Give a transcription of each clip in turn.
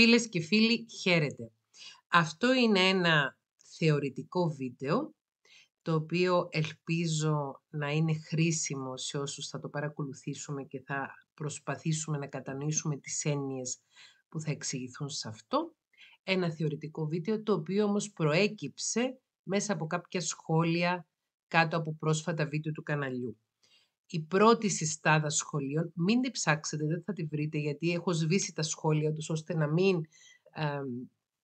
Φίλες και φίλοι, χαίρετε. Αυτό είναι ένα θεωρητικό βίντεο, το οποίο ελπίζω να είναι χρήσιμο σε όσους θα το παρακολουθήσουμε και θα προσπαθήσουμε να κατανοήσουμε τις έννοιες που θα εξηγηθούν σε αυτό. Ένα θεωρητικό βίντεο το οποίο όμως προέκυψε μέσα από κάποια σχόλια κάτω από πρόσφατα βίντεο του καναλιού η πρώτη συστάδα σχολείων, μην την ψάξετε, δεν θα τη βρείτε, γιατί έχω σβήσει τα σχόλια τους, ώστε να μην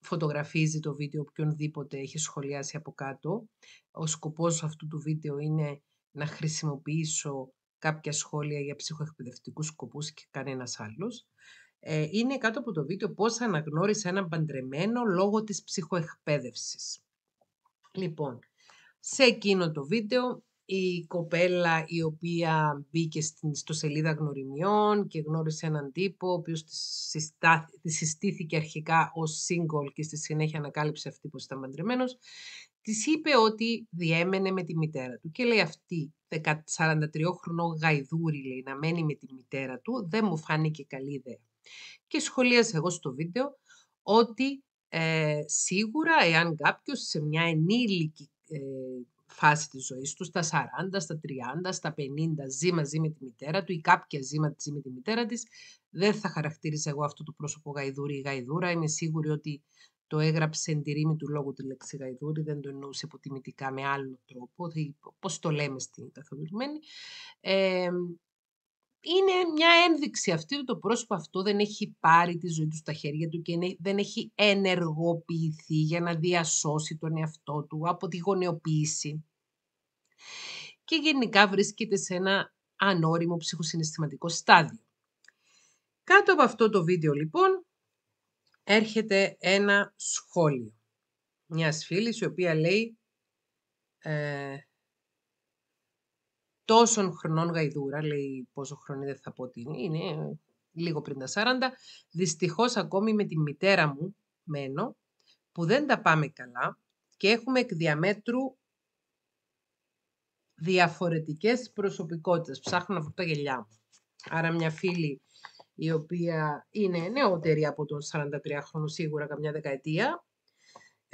φωτογραφίζει το βίντεο οποιονδήποτε έχει σχολιάσει από κάτω. Ο σκοπός αυτού του βίντεο είναι να χρησιμοποιήσω κάποια σχόλια για ψυχοεκπαιδευτικούς σκοπούς και κανένας άλλος. Ε, είναι κάτω από το βίντεο πώς αναγνώρισε έναν παντρεμένο λόγω της ψυχοεκπαίδευσης. Λοιπόν, σε εκείνο το βίντεο η κοπέλα η οποία μπήκε στην, στο σελίδα γνωριμιών και γνώρισε έναν τύπο ο οποίος της συστήθηκε αρχικά ως single και στη συνέχεια ανακάλυψε αυτή που ήταν παντρεμένος Της είπε ότι διέμενε με τη μητέρα του και λέει αυτή 43 χρονό γαϊδούρι, λέει να μένει με τη μητέρα του δεν μου φάνηκε καλή ιδέα και σχολίασα εγώ στο βίντεο ότι ε, σίγουρα εάν κάποιος σε μια ενήλικη ε, φάση της ζωής του, στα 40, στα 30, στα 50, ζει μαζί με τη μητέρα του ή κάποια ζει μαζί με τη μητέρα της. Δεν θα χαρακτήριζα εγώ αυτό το πρόσωπο γαϊδούρη ή γαϊδούρα. Είμαι σίγουρη ότι το έγραψε εν τη ρήμη του λόγου τη λέξη γαϊδούρη, δεν το εννοούσε αποτιμητικά με άλλο τρόπο, πώς το λέμε στην καθοδηγμένη. Ε, είναι μια ένδειξη αυτή ότι το πρόσωπο αυτό δεν έχει πάρει τη ζωή του στα χέρια του και δεν έχει ενεργοποιηθεί για να διασώσει τον εαυτό του από τη γονεοποίηση. Και γενικά βρίσκεται σε ένα ανώριμο ψυχοσυναισθηματικό στάδιο. Κάτω από αυτό το βίντεο λοιπόν έρχεται ένα σχόλιο μιας φίλης η οποία λέει ε, τόσων χρονών γαϊδούρα, λέει πόσο χρόνο δεν θα πω ότι είναι, είναι λίγο πριν τα 40, δυστυχώς ακόμη με τη μητέρα μου μένω, που δεν τα πάμε καλά και έχουμε εκ διαμέτρου διαφορετικές προσωπικότητες. Ψάχνω να τα γελιά μου. Άρα μια φίλη η οποία είναι νεότερη από τον 43 χρόνο σίγουρα καμιά δεκαετία,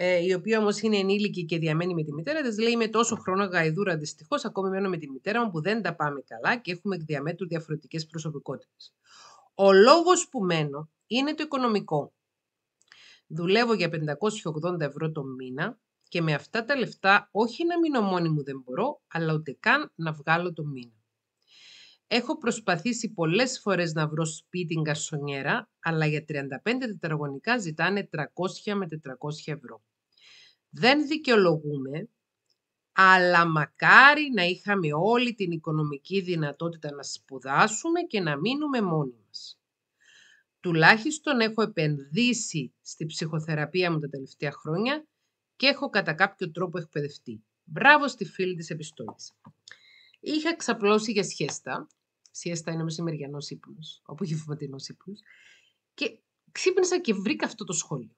ε, η οποία όμως είναι ενήλικη και διαμένει με τη μητέρα της, λέει: Είμαι τόσο χρόνο γαϊδούρα δυστυχώς, ακόμη μένω με τη μητέρα μου που δεν τα πάμε καλά και έχουμε εκ διαμέτρου διαφορετικές προσωπικότητες. Ο λόγος που μένω είναι το οικονομικό. Δουλεύω για 580 ευρώ το μήνα και με αυτά τα λεφτά όχι να μείνω μόνη μου δεν μπορώ, αλλά ούτε καν να βγάλω το μήνα. Έχω προσπαθήσει πολλές φορές να βρω σπίτι γκασονιέρα, αλλά για 35 τετραγωνικά ζητάνε 300 με 400 ευρώ. Δεν δικαιολογούμε, αλλά μακάρι να είχαμε όλη την οικονομική δυνατότητα να σπουδάσουμε και να μείνουμε μόνοι μας. Τουλάχιστον έχω επενδύσει στη ψυχοθεραπεία μου τα τελευταία χρόνια και έχω κατά κάποιο τρόπο εκπαιδευτεί. Μπράβο στη φίλη της επιστολής. Είχα ξαπλώσει για σχέστα. Σχέστα είναι μεσημεριανός ύπνος, φωματινός ύπνος. Και ξύπνησα και βρήκα αυτό το σχόλιο.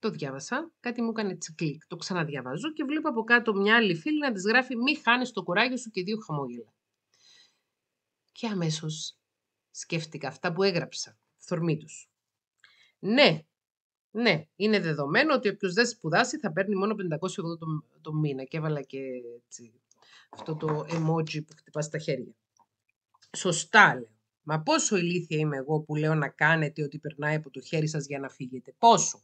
Το διάβασα, κάτι μου έκανε τσικλίκ. Το ξαναδιαβάζω και βλέπω από κάτω μια άλλη φίλη να της γράφει Μη χάνεις το κουράγιο σου και δύο χαμόγελα. Και αμέσως σκέφτηκα αυτά που έγραψα. Θορμή τους. Ναι, ναι, είναι δεδομένο ότι όποιος δεν σπουδάσει θα παίρνει μόνο 580 το, το μήνα. Και έβαλα και έτσι, αυτό το emoji που χτυπά στα χέρια. Σωστά λέω. Μα πόσο ηλίθια είμαι εγώ που λέω να κάνετε ό,τι περνάει από το χέρι σας για να φύγετε. Πόσο.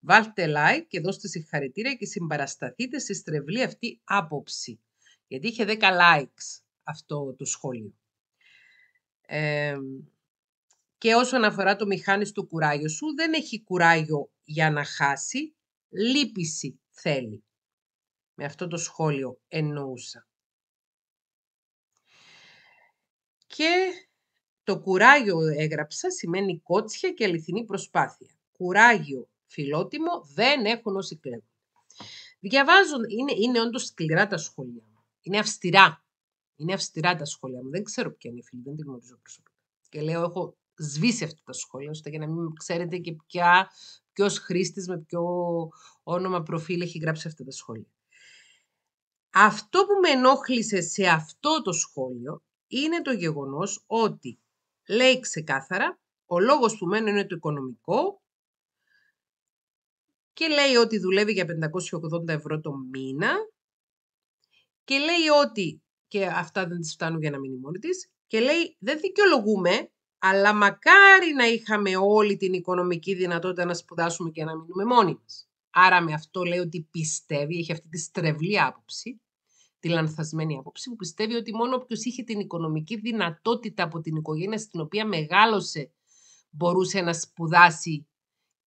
Βάλτε like και δώστε συγχαρητήρια και συμπαρασταθείτε στη στρεβλή αυτή άποψη. Γιατί είχε 10 likes αυτό το σχόλιο. και όσον αφορά το μηχάνης του κουράγιο σου, δεν έχει κουράγιο για να χάσει, λύπηση θέλει. Με αυτό το σχόλιο εννοούσα. Και το κουράγιο έγραψα σημαίνει κότσια και αληθινή προσπάθεια. Κουράγιο φιλότιμο, δεν έχουν όσοι κλέβουν. Διαβάζουν, είναι, είναι όντως σκληρά τα σχόλια μου. Είναι αυστηρά. Είναι αυστηρά τα σχόλια μου. Δεν ξέρω ποια είναι η φίλη, δεν τη γνωρίζω προσωπικά. Και λέω, έχω σβήσει αυτά τα σχόλια, ώστε για να μην ξέρετε και ποια, ποιος χρήστης με ποιο όνομα προφίλ έχει γράψει αυτά τα σχόλια. Αυτό που με ενόχλησε σε αυτό το σχόλιο είναι το γεγονός ότι λέει ξεκάθαρα ο λόγος που μένω είναι το οικονομικό και λέει ότι δουλεύει για 580 ευρώ το μήνα και λέει ότι και αυτά δεν της φτάνουν για να μείνει μόνη της και λέει δεν δικαιολογούμε αλλά μακάρι να είχαμε όλη την οικονομική δυνατότητα να σπουδάσουμε και να μείνουμε μόνοι μας. Άρα με αυτό λέει ότι πιστεύει, έχει αυτή τη στρεβλή άποψη, τη λανθασμένη άποψη που πιστεύει ότι μόνο όποιος είχε την οικονομική δυνατότητα από την οικογένεια στην οποία μεγάλωσε μπορούσε να σπουδάσει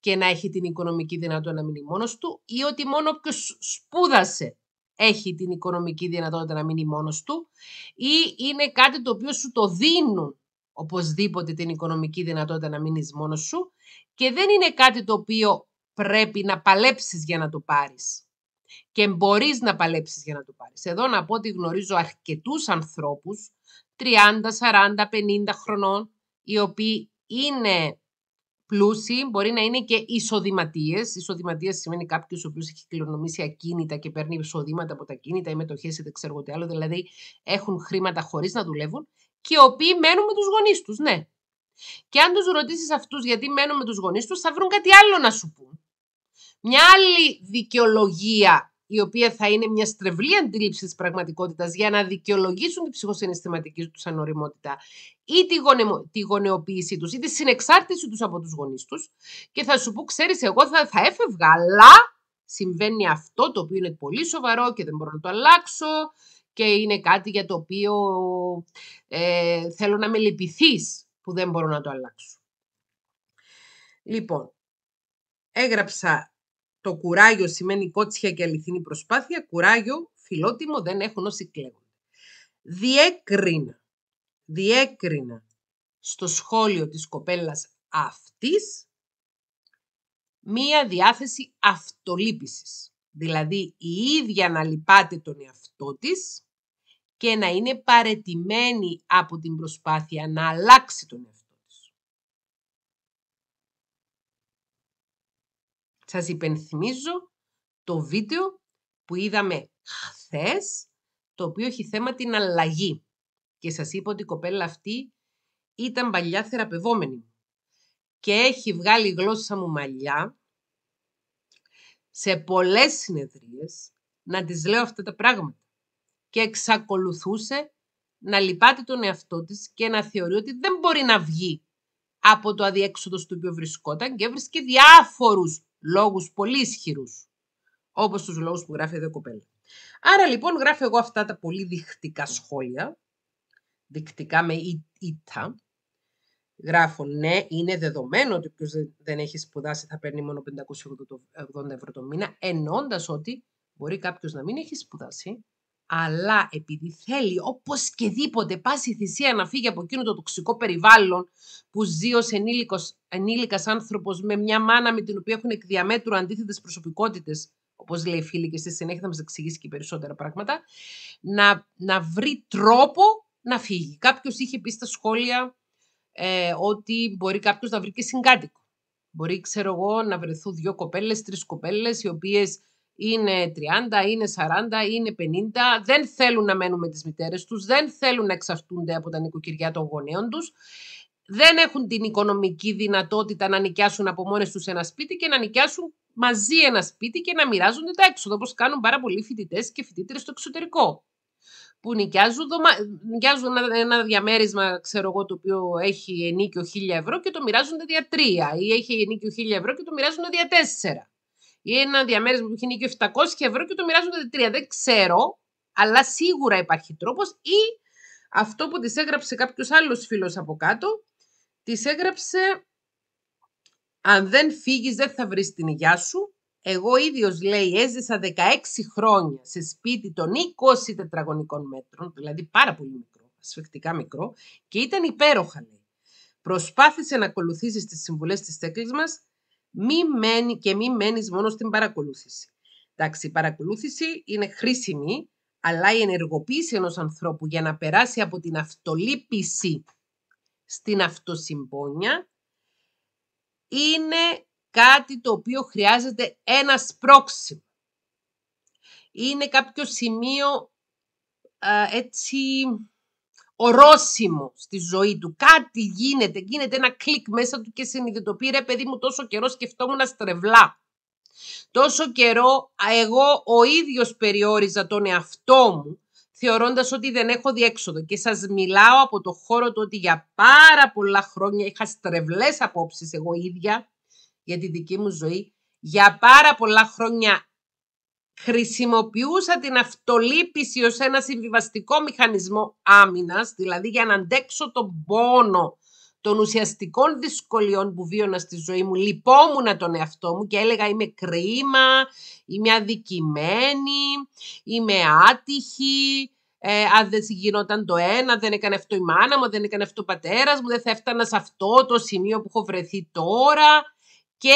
και να έχει την οικονομική δυνατότητα να μείνει μόνος του ή ότι μόνο όποιος σπούδασε έχει την οικονομική δυνατότητα να μείνει μόνος του ή είναι κάτι το οποίο σου το δίνουν οπωσδήποτε την οικονομική δυνατότητα να μείνεις μόνος σου και δεν είναι κάτι το οποίο πρέπει να παλέψεις για να το πάρεις. Και μπορείς να παλέψεις για να το πάρεις. Εδώ να πω ότι γνωρίζω αρκετούς ανθρώπους, 30, 40, 50 χρονών, οι οποίοι είναι πλούσιοι, μπορεί να είναι και εισοδηματίες. Εισοδηματίες σημαίνει κάποιος ο οποίος έχει κληρονομήσει ακίνητα και παίρνει εισοδήματα από τα κίνητα ή μετοχές ή δεν ξέρω τι άλλο, δηλαδή έχουν χρήματα χωρίς να δουλεύουν και οι οποίοι μένουν με τους γονείς τους, ναι. Και αν τους ρωτήσεις αυτούς γιατί μένουν με τους γονείς τους, θα βρουν κάτι άλλο να σου πούν. Μια άλλη δικαιολογία η οποία θα είναι μια στρεβλή αντίληψη της πραγματικότητας για να δικαιολογήσουν τη ψυχοσυναισθηματική τους ανοριμότητα ή τη, γονε, τη γονεοποίησή τους ή τη συνεξάρτηση τους από τους γονείς τους. Και θα σου πω, ξέρεις, εγώ θα, θα έφευγα, αλλά συμβαίνει αυτό το οποίο είναι πολύ σοβαρό και δεν μπορώ να το αλλάξω και είναι κάτι για το οποίο ε, θέλω να με λυπηθείς που δεν μπορώ να το αλλάξω. Λοιπόν, έγραψα το κουράγιο σημαίνει κότσια και αληθινή προσπάθεια. Κουράγιο, φιλότιμο, δεν έχουν όσοι κλαίγουν. Διέκρινα, διέκρινα στο σχόλιο της κοπέλας αυτής μία διάθεση αυτολύπησης. Δηλαδή η ίδια να λυπάται τον εαυτό της και να είναι παρετημένη από την προσπάθεια να αλλάξει τον εαυτό. Σας υπενθυμίζω το βίντεο που είδαμε χθες, το οποίο έχει θέμα την αλλαγή. Και σας είπα ότι η κοπέλα αυτή ήταν παλιά θεραπευόμενη και έχει βγάλει γλώσσα μου μαλλιά σε πολλές συνεδρίες να της λέω αυτά τα πράγματα. Και εξακολουθούσε να λυπάται τον εαυτό της και να θεωρεί ότι δεν μπορεί να βγει από το αδιέξοδο στο οποίο βρισκόταν και έβρισκε διάφορους λόγους πολύ ισχυρούς, όπως τους λόγους που γράφει εδώ η κοπέλα. Άρα λοιπόν γράφω εγώ αυτά τα πολύ δεικτικά σχόλια, δεικτικά με ήττα, γράφω ναι, είναι δεδομένο ότι ποιος δεν έχει σπουδάσει θα παίρνει μόνο 580 ευρώ το μήνα, ενώντα ότι μπορεί κάποιος να μην έχει σπουδάσει, αλλά επειδή θέλει δίποτε πάση θυσία να φύγει από εκείνο το τοξικό περιβάλλον που ζει ως ενήλικος, ενήλικας άνθρωπος με μια μάνα με την οποία έχουν εκδιαμέτρου διαμέτρου αντίθετες προσωπικότητες, όπως λέει η φίλη και στη συνέχεια θα μας εξηγήσει και περισσότερα πράγματα, να, να βρει τρόπο να φύγει. Κάποιος είχε πει στα σχόλια ε, ότι μπορεί κάποιος να βρει και συγκάτοικο. Μπορεί, ξέρω εγώ, να βρεθούν δύο κοπέλες, τρεις κοπέλες, οι οποίες είναι 30, είναι 40, είναι 50, δεν θέλουν να μένουν με τις μητέρες τους, δεν θέλουν να εξαρτούνται από τα νοικοκυριά των γονέων τους, δεν έχουν την οικονομική δυνατότητα να νοικιάσουν από μόνες τους ένα σπίτι και να νοικιάσουν μαζί ένα σπίτι και να μοιράζονται τα έξοδα, όπως κάνουν πάρα πολλοί φοιτητές και φοιτήτρε στο εξωτερικό που νοικιάζουν, ένα διαμέρισμα, ξέρω εγώ, το οποίο έχει ενίκιο 1000 ευρώ και το μοιράζονται δια τρία ή έχει ενίκιο 1000 ευρώ και το μοιράζονται δια 4 ή ένα διαμέρισμα που έχει και 700 ευρώ και το μοιράζονται τρία. Δεν ξέρω, αλλά σίγουρα υπάρχει τρόπος. Ή αυτό που της έγραψε κάποιος άλλος φίλος από κάτω, της έγραψε. Αν δεν φύγεις δεν θα βρεις την υγειά σου. Εγώ ίδιος λέει έζησα 16 χρόνια σε σπίτι των 20 τετραγωνικών μέτρων, δηλαδή πάρα πολύ μικρό, σφεκτικά μικρό και ήταν υπέροχα λέει. Προσπάθησε να ακολουθήσεις τις συμβουλές της τέκλης μας, μη μένει και μη μένεις μόνο στην παρακολούθηση. Εντάξει, η παρακολούθηση είναι χρήσιμη, αλλά η ενεργοποίηση ενός ανθρώπου για να περάσει από την αυτολύπηση στην αυτοσυμπόνια είναι κάτι το οποίο χρειάζεται ένας σπρόξιμο. Είναι κάποιο σημείο έτσι ορόσημο στη ζωή του. Κάτι γίνεται, γίνεται ένα κλικ μέσα του και συνειδητοποιεί ρε παιδί μου τόσο καιρό σκεφτόμουν στρεβλά. Τόσο καιρό εγώ ο ίδιος περιόριζα τον εαυτό μου θεωρώντας ότι δεν έχω διέξοδο και σας μιλάω από το χώρο του ότι για πάρα πολλά χρόνια είχα στρεβλές απόψεις εγώ ίδια για τη δική μου ζωή. Για πάρα πολλά χρόνια χρησιμοποιούσα την αυτολύπηση ως ένα συμβιβαστικό μηχανισμό άμυνας, δηλαδή για να αντέξω τον πόνο των ουσιαστικών δυσκολιών που βίωνα στη ζωή μου, λυπόμουν τον εαυτό μου και έλεγα είμαι κρίμα, είμαι αδικημένη, είμαι άτυχη, ε, αν δεν γινόταν το ένα, δεν έκανε αυτό η μάνα μου, δεν έκανε αυτό ο πατέρας μου, δεν θα έφτανα σε αυτό το σημείο που έχω βρεθεί τώρα. Και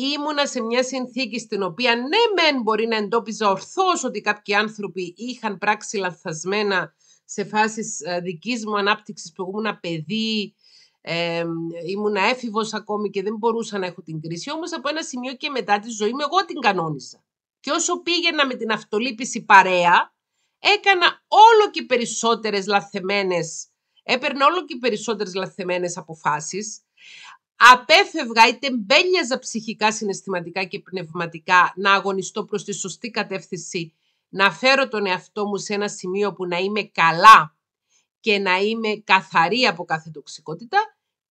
ήμουνα σε μια συνθήκη στην οποία ναι μεν μπορεί να εντόπιζα ορθώς ότι κάποιοι άνθρωποι είχαν πράξει λαθασμένα σε φάσεις ε, δικής μου ανάπτυξης που ήμουν παιδί, ε, ήμουνα έφηβος ακόμη και δεν μπορούσα να έχω την κρίση, όμως από ένα σημείο και μετά τη ζωή μου εγώ την κανόνισα. Και όσο πήγαινα με την αυτολύπηση παρέα, έκανα όλο και περισσότερες λαθεμένες, έπαιρνα όλο και περισσότερες λαθεμένες αποφάσεις, απέφευγα ή τεμπέλιαζα ψυχικά, συναισθηματικά και πνευματικά να αγωνιστώ προς τη σωστή κατεύθυνση, να φέρω τον εαυτό μου σε ένα σημείο που να είμαι καλά και να είμαι καθαρή από κάθε τοξικότητα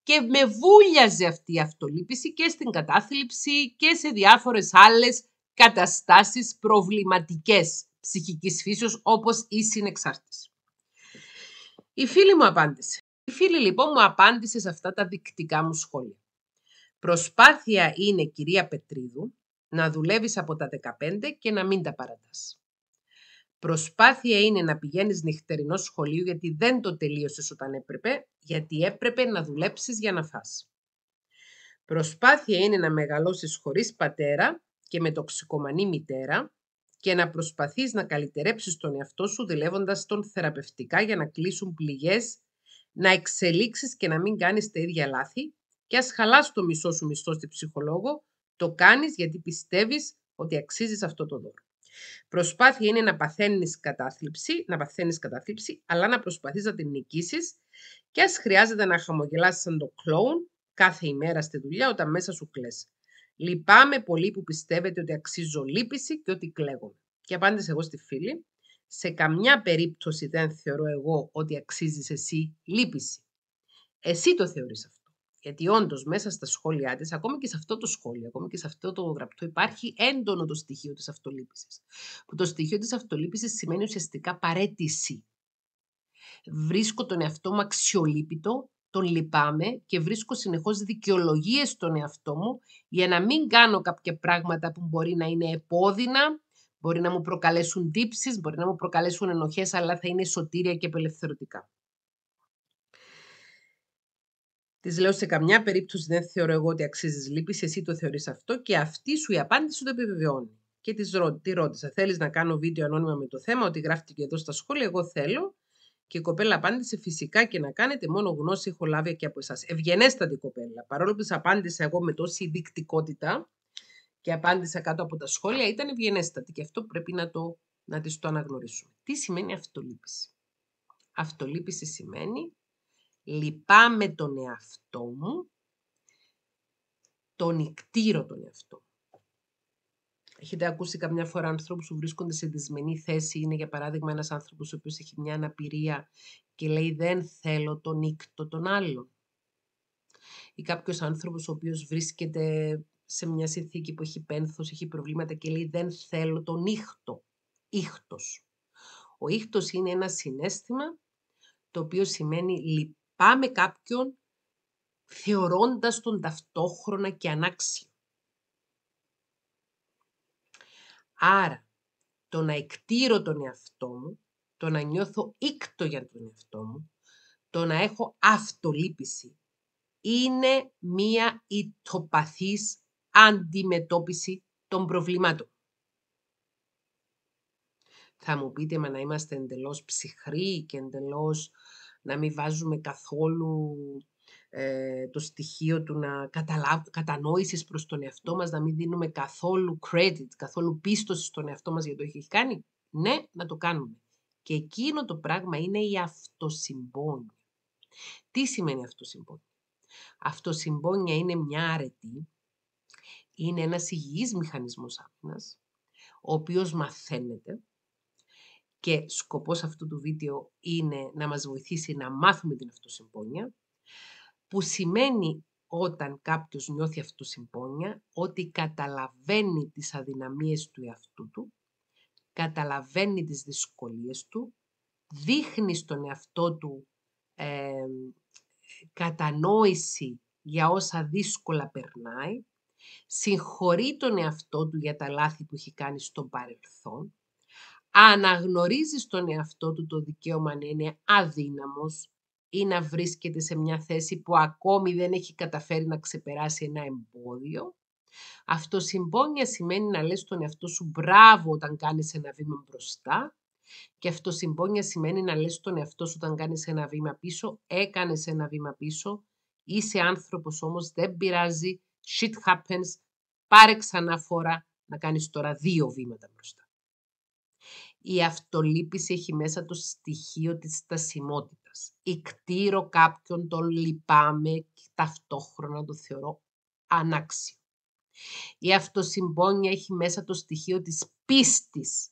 και με βούλιαζε αυτή η αυτολύπηση και στην κατάθλιψη και σε διάφορες άλλες καταστάσεις προβληματικές ψυχικής φύσεως όπως η συνεξάρτηση. Η φίλη μου απάντησε η φίλη λοιπόν μου απάντησε σε αυτά τα δεικτικά μου σχόλια. Προσπάθεια είναι, κυρία Πετρίδου, να δουλεύεις από τα 15 και να μην τα παρατάς. Προσπάθεια είναι να πηγαίνεις νυχτερινό σχολείο γιατί δεν το τελείωσες όταν έπρεπε, γιατί έπρεπε να δουλέψεις για να φας. Προσπάθεια είναι να μεγαλώσεις χωρίς πατέρα και με τοξικομανή μητέρα και να προσπαθείς να καλυτερέψεις τον εαυτό σου δουλεύοντας τον θεραπευτικά για να κλείσουν πληγές να εξελίξεις και να μην κάνεις τα ίδια λάθη και ας χαλάς το μισό σου μισθό στη ψυχολόγο, το κάνεις γιατί πιστεύεις ότι αξίζεις αυτό το δώρο. Προσπάθεια είναι να παθαίνεις κατάθλιψη, να παθαίνεις κατάθλιψη, αλλά να προσπαθείς να την νικήσεις και ας χρειάζεται να χαμογελάσεις σαν το κλόουν κάθε ημέρα στη δουλειά όταν μέσα σου κλαις. Λυπάμαι πολύ που πιστεύετε ότι αξίζω λύπηση και ότι κλαίγω. Και απάντησε εγώ στη φίλη, σε καμιά περίπτωση δεν θεωρώ εγώ ότι αξίζεις εσύ λύπηση. Εσύ το θεωρείς αυτό. Γιατί όντως μέσα στα σχόλιά της, ακόμη και σε αυτό το σχόλιο, ακόμη και σε αυτό το γραπτό, υπάρχει έντονο το στοιχείο της αυτολύπησης. Που το στοιχείο της αυτολύπησης σημαίνει ουσιαστικά παρέτηση. Βρίσκω τον εαυτό μου αξιολύπητο, τον λυπάμαι και βρίσκω συνεχώς δικαιολογίες στον εαυτό μου για να μην κάνω κάποια πράγματα που μπορεί να είναι επώδυνα Μπορεί να μου προκαλέσουν τύψεις, μπορεί να μου προκαλέσουν ενοχές, αλλά θα είναι σωτήρια και απελευθερωτικά. Της λέω σε καμιά περίπτωση δεν θεωρώ εγώ ότι αξίζεις λύπης, εσύ το θεωρείς αυτό και αυτή σου η απάντηση το επιβεβαιώνει. Και της ρω... ρώτησα, θέλεις να κάνω βίντεο ανώνυμα με το θέμα, ότι γράφτηκε εδώ στα σχόλια, εγώ θέλω. Και η κοπέλα απάντησε φυσικά και να κάνετε μόνο γνώση έχω λάβει και από εσάς. Ευγενέστατη κοπέλα. Παρόλο που της απάντησα εγώ με τόση δεικτικότητα, και απάντησα κάτω από τα σχόλια ήταν ευγενέστατη και αυτό πρέπει να το, να της το αναγνωρίσουμε. Τι σημαίνει αυτολύπηση. Αυτολύπηση σημαίνει λυπάμαι τον εαυτό μου, τον εκτήρω τον εαυτό Έχετε ακούσει καμιά φορά ανθρώπους που βρίσκονται σε δυσμενή θέση. Είναι για παράδειγμα ένας άνθρωπος ο οποίος έχει μια αναπηρία και λέει Δεν θέλω τον νύκτο τον άλλο. Ή κάποιος άνθρωπος ο οποίος βρίσκεται σε μια συνθήκη που έχει πένθος, έχει προβλήματα και λέει δεν θέλω τον ήχτο. Ήχτος. Ο ήχτος είναι ένα συνέστημα το οποίο σημαίνει λυπάμαι κάποιον θεωρώντας τον ταυτόχρονα και ανάξιο. Άρα, το να εκτήρω τον εαυτό μου, το να νιώθω ήκτο για τον εαυτό μου, το να έχω αυτολύπηση, είναι μία ητοπαθής αντιμετώπιση των προβλημάτων. Θα μου πείτε μα να είμαστε εντελώς ψυχροί και εντελώς να μην βάζουμε καθόλου ε, το στοιχείο του να καταλάβουμε κατανόησης προς τον εαυτό μας, να μην δίνουμε καθόλου credit, καθόλου πίστοση στον εαυτό μας για το έχει κάνει. Ναι, να το κάνουμε. Και εκείνο το πράγμα είναι η αυτοσυμπόνια. Τι σημαίνει αυτοσυμπόνια. Αυτοσυμπόνια είναι μια αρετή είναι ένας υγιής μηχανισμός άμυνας, ο οποίος μαθαίνεται και σκοπός αυτού του βίντεο είναι να μας βοηθήσει να μάθουμε την αυτοσυμπόνια, που σημαίνει όταν κάποιος νιώθει αυτοσυμπόνια ότι καταλαβαίνει τις αδυναμίες του εαυτού του, καταλαβαίνει τις δυσκολίες του, δείχνει στον εαυτό του κατανόηση για όσα δύσκολα περνάει, συγχωρεί τον εαυτό του για τα λάθη που έχει κάνει στο παρελθόν, αναγνωρίζει στον εαυτό του το δικαίωμα να είναι αδύναμος ή να βρίσκεται σε μια θέση που ακόμη δεν έχει καταφέρει να ξεπεράσει ένα εμπόδιο. Αυτοσυμπόνια σημαίνει να λες τον εαυτό σου μπράβο όταν κάνεις ένα βήμα μπροστά και αυτοσυμπόνια σημαίνει να λες τον εαυτό σου όταν κάνεις ένα βήμα πίσω, έκανες ένα βήμα πίσω, είσαι άνθρωπος όμως, δεν πειράζει, Shit happens. Πάρε ξανά φορά να κάνεις τώρα δύο βήματα μπροστά. Η αυτολύπηση έχει μέσα το στοιχείο της στασιμότητας. Ικτήρω κάποιον, τον λυπάμαι και ταυτόχρονα το θεωρώ ανάξιο. Η αυτοσυμπόνια έχει μέσα το στοιχείο της πίστης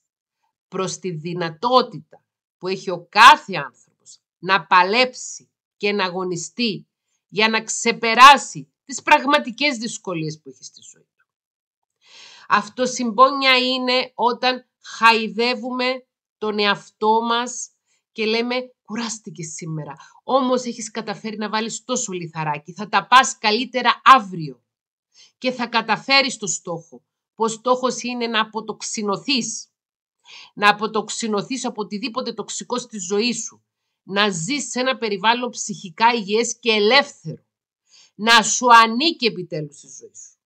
προς τη δυνατότητα που έχει ο κάθε άνθρωπος να παλέψει και να αγωνιστεί για να ξεπεράσει τις πραγματικές δυσκολίες που έχει στη ζωή του. Αυτοσυμπόνια είναι όταν χαϊδεύουμε τον εαυτό μας και λέμε κουράστηκε σήμερα, όμως έχεις καταφέρει να βάλεις τόσο λιθαράκι, θα τα πας καλύτερα αύριο και θα καταφέρεις το στόχο. Πως στόχος είναι να αποτοξινωθείς, να αποτοξινοθεί από οτιδήποτε τοξικό στη ζωή σου, να ζεις σε ένα περιβάλλον ψυχικά υγιές και ελεύθερο να σου ανήκει επιτέλους η ζωή σου.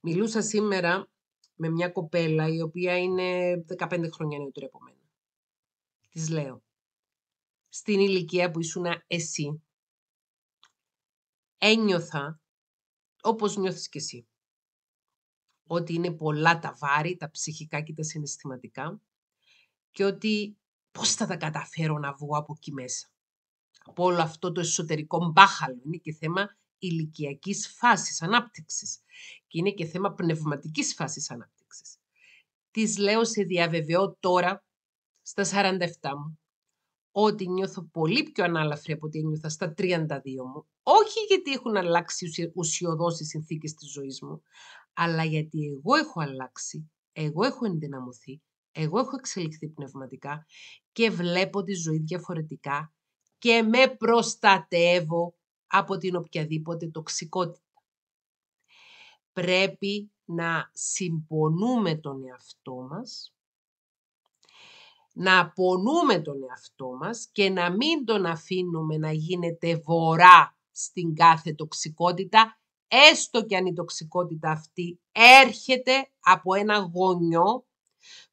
Μιλούσα σήμερα με μια κοπέλα η οποία είναι 15 χρόνια νεότερη από μένα. Της λέω, στην ηλικία που ήσουν εσύ, ένιωθα όπως νιώθεις κι εσύ. Ότι είναι πολλά τα βάρη, τα ψυχικά και τα συναισθηματικά και ότι πώς θα τα καταφέρω να βγω από εκεί μέσα από όλο αυτό το εσωτερικό μπάχαλο. Είναι και θέμα ηλικιακής φάσης ανάπτυξης και είναι και θέμα πνευματικής φάσης ανάπτυξης. Τη λέω σε διαβεβαιώ τώρα, στα 47 μου, ότι νιώθω πολύ πιο ανάλαφρη από ό,τι νιώθω στα 32 μου. Όχι γιατί έχουν αλλάξει ουσιοδός οι συνθήκες της ζωής μου, αλλά γιατί εγώ έχω αλλάξει, εγώ έχω ενδυναμωθεί, εγώ έχω εξελιχθεί πνευματικά και βλέπω τη ζωή διαφορετικά και με προστατεύω από την οποιαδήποτε τοξικότητα. Πρέπει να συμπονούμε τον εαυτό μας, να απονούμε τον εαυτό μας και να μην τον αφήνουμε να γίνεται βορρά στην κάθε τοξικότητα, έστω και αν η τοξικότητα αυτή έρχεται από ένα γονιό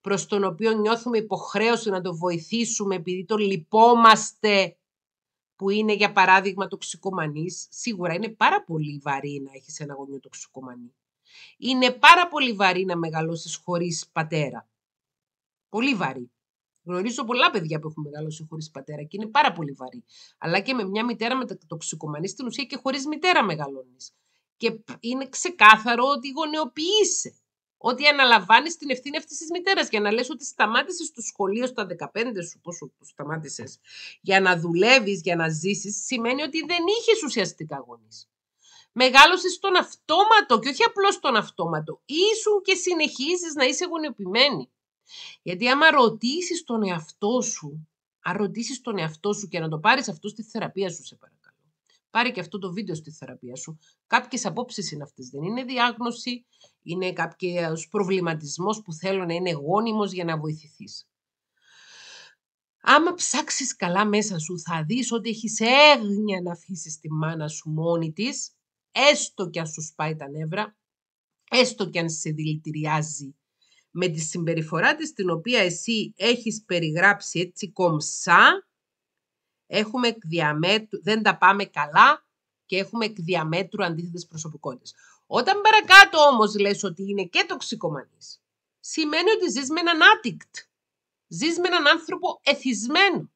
προς τον οποίο νιώθουμε υποχρέωση να το βοηθήσουμε επειδή το λυπόμαστε που είναι για παράδειγμα τοξικομανής, σίγουρα είναι πάρα πολύ βαρύ να έχεις ένα γονιό τοξικομανή. Είναι πάρα πολύ βαρύ να μεγαλώσεις χωρίς πατέρα. Πολύ βαρύ. Γνωρίζω πολλά παιδιά που έχουν μεγαλώσει χωρίς πατέρα και είναι πάρα πολύ βαρύ. Αλλά και με μια μητέρα με τοξικομανή στην ουσία και χωρίς μητέρα μεγαλώνεις. Και είναι ξεκάθαρο ότι γονεοποιείσαι ότι αναλαμβάνεις την ευθύνη αυτής της μητέρας για να λες ότι σταμάτησες το σχολείο στα 15 σου, πόσο το σταμάτησες, για να δουλεύεις, για να ζήσεις, σημαίνει ότι δεν είχες ουσιαστικά γονείς. Μεγάλωσες στον αυτόματο και όχι απλώς στον αυτόματο. Ήσουν και συνεχίζεις να είσαι γονιοποιημένη. Γιατί άμα ρωτήσεις τον εαυτό σου, αν ρωτήσεις τον εαυτό σου και να το πάρεις αυτό στη θεραπεία σου, σε παρακαλώ Πάρε και αυτό το βίντεο στη θεραπεία σου. Κάποιες απόψεις είναι αυτές. Δεν είναι διάγνωση, είναι κάποιο ε, προβληματισμός που θέλω να είναι γόνιμος για να βοηθηθείς. Άμα ψάξεις καλά μέσα σου, θα δεις ότι έχεις έγνοια να αφήσεις τη μάνα σου μόνη της. έστω και αν σου σπάει τα νεύρα, έστω και αν σε δηλητηριάζει με τη συμπεριφορά της την οποία εσύ έχεις περιγράψει έτσι κομψά έχουμε διαμέτρου, δεν τα πάμε καλά και έχουμε εκ διαμέτρου αντίθετες προσωπικότητες. Όταν παρακάτω όμως λες ότι είναι και τοξικομανής, σημαίνει ότι ζεις με έναν addict. Ζεις με έναν άνθρωπο εθισμένο.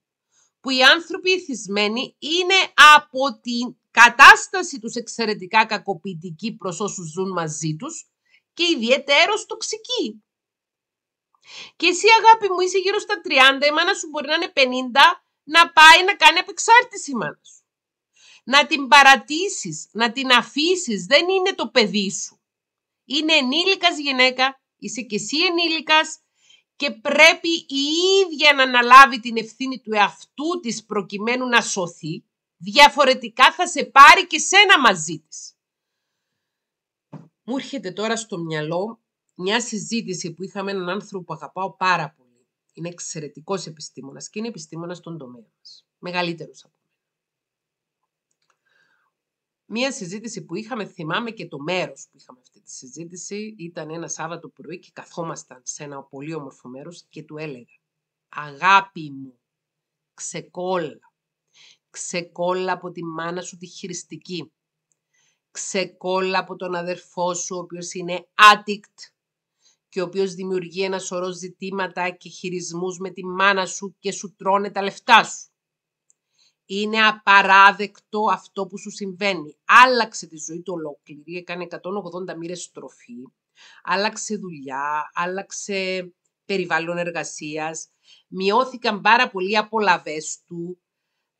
Που οι άνθρωποι εθισμένοι είναι από την κατάσταση τους εξαιρετικά κακοποιητική προς όσους ζουν μαζί τους και ιδιαίτερος τοξικοί. Και εσύ αγάπη μου είσαι γύρω στα 30, η μάνα σου μπορεί να είναι 50 να πάει να κάνει απεξάρτηση η σου. Να την παρατήσεις, να την αφήσεις, δεν είναι το παιδί σου. Είναι ενήλικας γυναίκα, είσαι και εσύ ενήλικας και πρέπει η ίδια να αναλάβει την ευθύνη του εαυτού της προκειμένου να σωθεί, διαφορετικά θα σε πάρει και σένα μαζί της. Μου έρχεται τώρα στο μυαλό μια συζήτηση που είχαμε έναν άνθρωπο που αγαπάω πάρα πολύ είναι εξαιρετικός επιστήμονας και είναι επιστήμονας στον τομέα μας. Μεγαλύτερος από μένα. Μία συζήτηση που είχαμε, θυμάμαι και το μέρος που είχαμε αυτή τη συζήτηση, ήταν ένα Σάββατο πρωί και καθόμασταν σε ένα πολύ όμορφο μέρος και του έλεγα Αγάπη μου, ξεκόλα. Ξεκόλα από τη μάνα σου τη χειριστική. Ξεκόλα από τον αδερφό σου, ο οποίος είναι addict και ο οποίος δημιουργεί ένα σωρό ζητήματα και χειρισμούς με τη μάνα σου και σου τρώνε τα λεφτά σου. Είναι απαράδεκτο αυτό που σου συμβαίνει. Άλλαξε τη ζωή του ολόκληρη, έκανε 180 μοίρες στροφή, άλλαξε δουλειά, άλλαξε περιβάλλον εργασίας, μειώθηκαν πάρα πολλοί απολαβές του,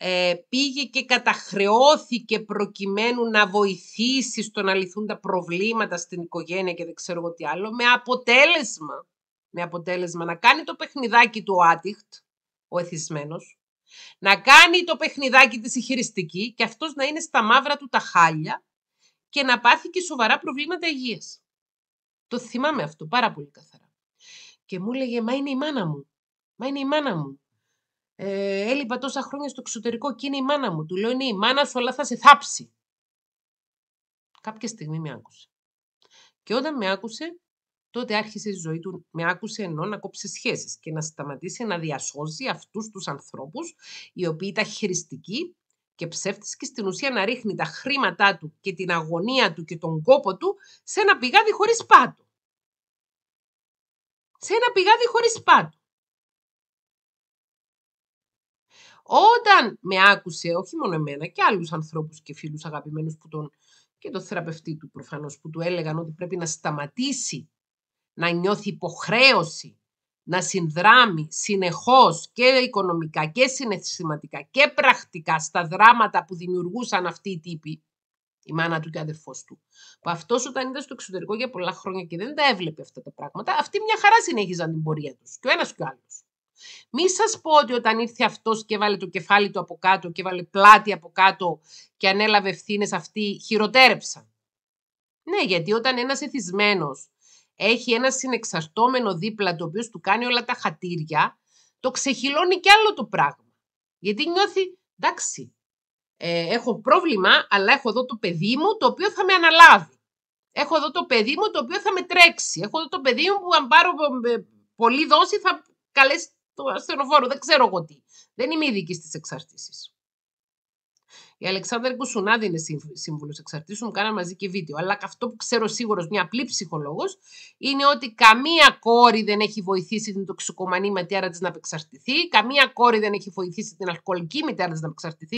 ε, πήγε και καταχρεώθηκε προκειμένου να βοηθήσει στο να λυθούν τα προβλήματα στην οικογένεια και δεν ξέρω τι άλλο, με αποτέλεσμα, με αποτέλεσμα να κάνει το παιχνιδάκι του ο άτυχτ, ο εθισμένος, να κάνει το παιχνιδάκι της ηχηριστική και αυτός να είναι στα μαύρα του τα χάλια και να πάθει και σοβαρά προβλήματα υγείας. Το θυμάμαι αυτό πάρα πολύ καθαρά. Και μου έλεγε, μα είναι η μάνα μου, μα είναι η μάνα μου ε, έλειπα τόσα χρόνια στο εξωτερικό και είναι η μάνα μου. Του λέω είναι η μάνα σου αλλά θα σε θάψει. Κάποια στιγμή με άκουσε. Και όταν με άκουσε, τότε άρχισε η ζωή του, με άκουσε ενώ να κόψει σχέσεις και να σταματήσει να διασώζει αυτούς τους ανθρώπους οι οποίοι ήταν χειριστικοί και ψεύτης και στην ουσία να ρίχνει τα χρήματά του και την αγωνία του και τον κόπο του σε ένα πηγάδι χωρίς πάτο. Σε ένα πηγάδι χωρίς πάτο. Όταν με άκουσε, όχι μόνο εμένα, και άλλους ανθρώπους και φίλους αγαπημένους που τον, και τον θεραπευτή του προφανώς, που του έλεγαν ότι πρέπει να σταματήσει να νιώθει υποχρέωση να συνδράμει συνεχώς και οικονομικά και συναισθηματικά και πρακτικά στα δράματα που δημιουργούσαν αυτοί οι τύποι, η μάνα του και ο αδερφός του, που αυτός όταν ήταν στο εξωτερικό για πολλά χρόνια και δεν τα έβλεπε αυτά τα πράγματα, αυτοί μια χαρά συνέχιζαν την πορεία τους, και ο ένας και ο άλλος. Μη σας πω ότι όταν ήρθε αυτός και βάλε το κεφάλι του από κάτω και βάλε πλάτη από κάτω και ανέλαβε ευθύνες αυτοί, χειροτέρεψαν. Ναι, γιατί όταν ένας εθισμένος έχει ένα συνεξαρτώμενο δίπλα το οποίος του κάνει όλα τα χατήρια, το ξεχυλώνει κι άλλο το πράγμα. Γιατί νιώθει, εντάξει, ε, έχω πρόβλημα, αλλά έχω εδώ το παιδί μου το οποίο θα με αναλάβει. Έχω εδώ το παιδί μου το οποίο θα με τρέξει. Έχω εδώ το παιδί μου που αν πάρω ε, ε, πολύ δόση θα καλέσει του ασθενοφόρου, δεν ξέρω εγώ τι. Δεν είμαι ειδική στις εξαρτήσεις. Η Αλεξάνδρα Κουσουνάδη είναι σύμβουλος εξαρτήσεων, κάναμε μαζί και βίντεο. Αλλά αυτό που ξέρω σίγουρος, μια απλή ψυχολόγος, είναι ότι καμία κόρη δεν έχει βοηθήσει την τοξικομανή μητέρα της να απεξαρτηθεί, καμία κόρη δεν έχει βοηθήσει την αλκοολική μητέρα της να απεξαρτηθεί,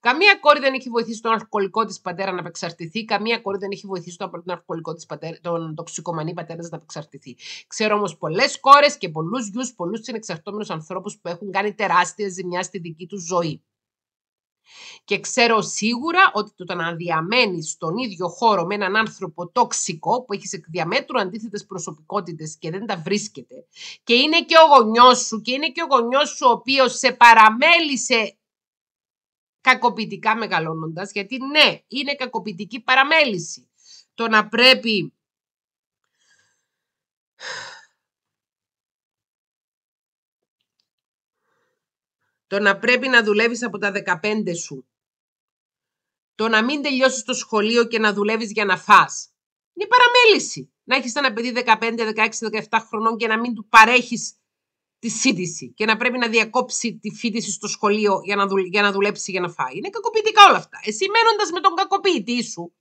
καμία κόρη δεν έχει βοηθήσει τον αλκοολικό της πατέρα να απεξαρτηθεί, καμία κόρη δεν έχει βοηθήσει τον, αλκοολικό της πατέρα, τον τοξικομανή πατέρα να απεξαρτηθεί. Ξέρω όμως πολλές κόρες και πολλούς γιους, πολλούς συνεξαρτώμενους ανθρώπους που έχουν κάνει τεράστια ζημιάς στη δική τους ζωή. Και ξέρω σίγουρα ότι το να διαμένει στον ίδιο χώρο με έναν άνθρωπο τοξικό που έχεις εκ διαμέτρου αντίθετες προσωπικότητες και δεν τα βρίσκεται, και είναι και ο γονιός σου, και είναι και ο γονιός σου ο οποίος σε παραμέλησε κακοποιητικά μεγαλώνοντας, γιατί ναι, είναι κακοποιητική παραμέληση. Το να πρέπει Το να πρέπει να δουλεύεις από τα 15 σου. Το να μην τελειώσεις το σχολείο και να δουλεύεις για να φας. Είναι παραμέληση. Να έχεις ένα παιδί 15, 16, 17 χρονών και να μην του παρέχεις τη σύντηση και να πρέπει να διακόψει τη φύτηση στο σχολείο για να, για να δουλέψει για να φάει. Είναι κακοποιητικά όλα αυτά. Εσύ μένοντας με τον κακοποιητή σου,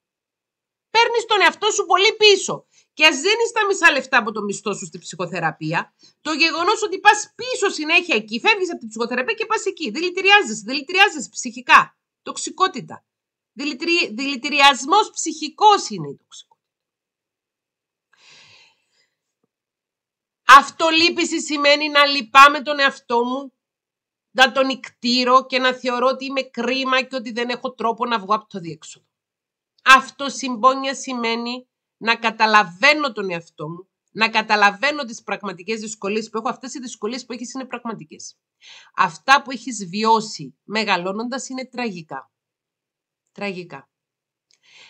παίρνεις τον εαυτό σου πολύ πίσω. Και ας δίνει τα μισά λεφτά από το μισθό σου στη ψυχοθεραπεία, το γεγονός ότι πας πίσω συνέχεια εκεί, φεύγεις από την ψυχοθεραπεία και πας εκεί. Δηλητηριάζεσαι, δηλητηριάζεσαι ψυχικά. Τοξικότητα. Δηλητηρι... Δηλητηριασμός ψυχικός είναι η τοξικότητα. Αυτολύπηση σημαίνει να λυπάμαι τον εαυτό μου, να τον νικτήρω και να θεωρώ ότι είμαι κρίμα και ότι δεν έχω τρόπο να βγω από το διέξοδο. Αυτοσυμπόνια σημαίνει να καταλαβαίνω τον εαυτό μου, να καταλαβαίνω τις πραγματικές δυσκολίες που έχω. Αυτές οι δυσκολίες που έχεις είναι πραγματικές. Αυτά που έχεις βιώσει μεγαλώνοντας είναι τραγικά. Τραγικά.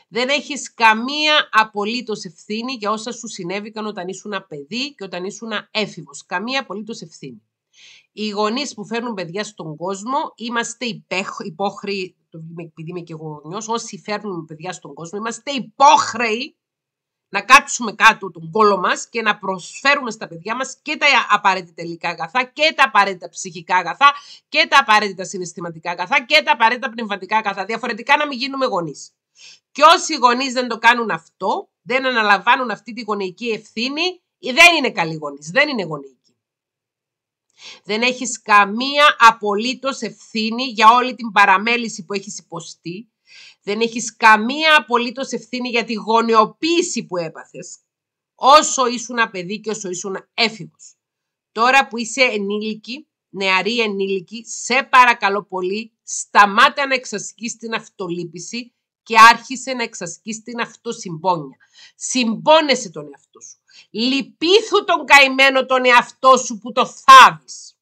Δεν έχεις καμία απολύτως ευθύνη για όσα σου συνέβηκαν όταν ήσουν παιδί και όταν ήσουν έφηβος. Καμία απολύτως ευθύνη. Οι γονείς που φέρνουν παιδιά στον κόσμο είμαστε υπόχρεοι, επειδή είμαι και εγώ γονιός, όσοι φέρνουν παιδιά στον κόσμο, είμαστε υπόχρεοι να κάτσουμε κάτω τον κόλο μας και να προσφέρουμε στα παιδιά μας και τα απαραίτητα υλικά αγαθά και τα απαραίτητα ψυχικά αγαθά και τα απαραίτητα συναισθηματικά αγαθά και τα απαραίτητα πνευματικά αγαθά. Διαφορετικά να μην γίνουμε γονείς. Και όσοι γονείς δεν το κάνουν αυτό, δεν αναλαμβάνουν αυτή τη γονεϊκή ευθύνη, δεν είναι καλοί γονείς, δεν είναι γονεί. Δεν έχεις καμία απολύτως ευθύνη για όλη την παραμέληση που έχεις υποστεί. Δεν έχεις καμία απολύτως ευθύνη για τη γονεοποίηση που έπαθες, όσο ήσουν παιδί και όσο ήσουν έφηβος. Τώρα που είσαι ενήλικη, νεαρή ενήλικη, σε παρακαλώ πολύ, σταμάτα να εξασκείς την αυτολύπηση και άρχισε να εξασκείς την αυτοσυμπόνια. Συμπόνεσαι τον εαυτό σου. Λυπήθου τον καημένο τον εαυτό σου που το θάβεις.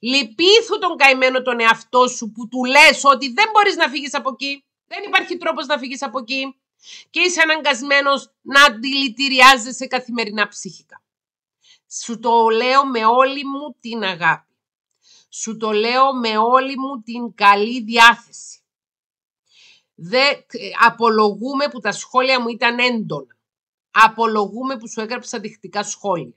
Λυπήθου τον καημένο τον εαυτό σου που του λες ότι δεν μπορείς να φύγεις από εκεί. Δεν υπάρχει τρόπος να φύγεις από εκεί και είσαι αναγκασμένος να αντιλητηριάζεσαι καθημερινά ψυχικά. Σου το λέω με όλη μου την αγάπη. Σου το λέω με όλη μου την καλή διάθεση. Δε, απολογούμε που τα σχόλια μου ήταν έντονα. Απολογούμε που σου έγραψα δειχτικά σχόλια.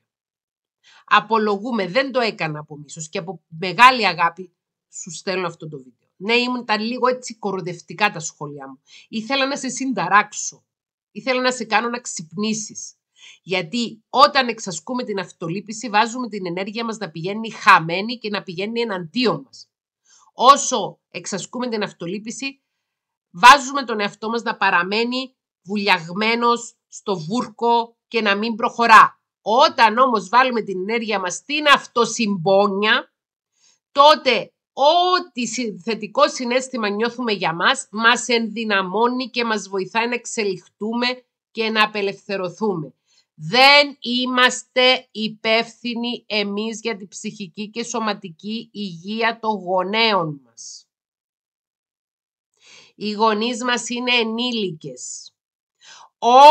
Απολογούμε, δεν το έκανα από μίσος και από μεγάλη αγάπη σου στέλνω αυτό το βίντεο. Ναι, ήμουν τα λίγο έτσι κοροδευτικά τα σχόλιά μου. Ήθελα να σε συνταράξω. Ήθελα να σε κάνω να ξυπνήσεις. Γιατί όταν εξασκούμε την αυτολύπηση βάζουμε την ενέργεια μας να πηγαίνει χαμένη και να πηγαίνει εναντίον μας. Όσο εξασκούμε την αυτολύπηση βάζουμε τον εαυτό μας να παραμένει βουλιαγμένος στο βούρκο και να μην προχωρά. Όταν όμως βάλουμε την ενέργεια μας στην αυτοσυμπόνια, τότε ό,τι θετικό συνέστημα νιώθουμε για μας, μας ενδυναμώνει και μας βοηθάει να εξελιχτούμε και να απελευθερωθούμε. Δεν είμαστε υπεύθυνοι εμείς για την ψυχική και σωματική υγεία των γονέων μας. Οι γονείς μας είναι ενήλικες.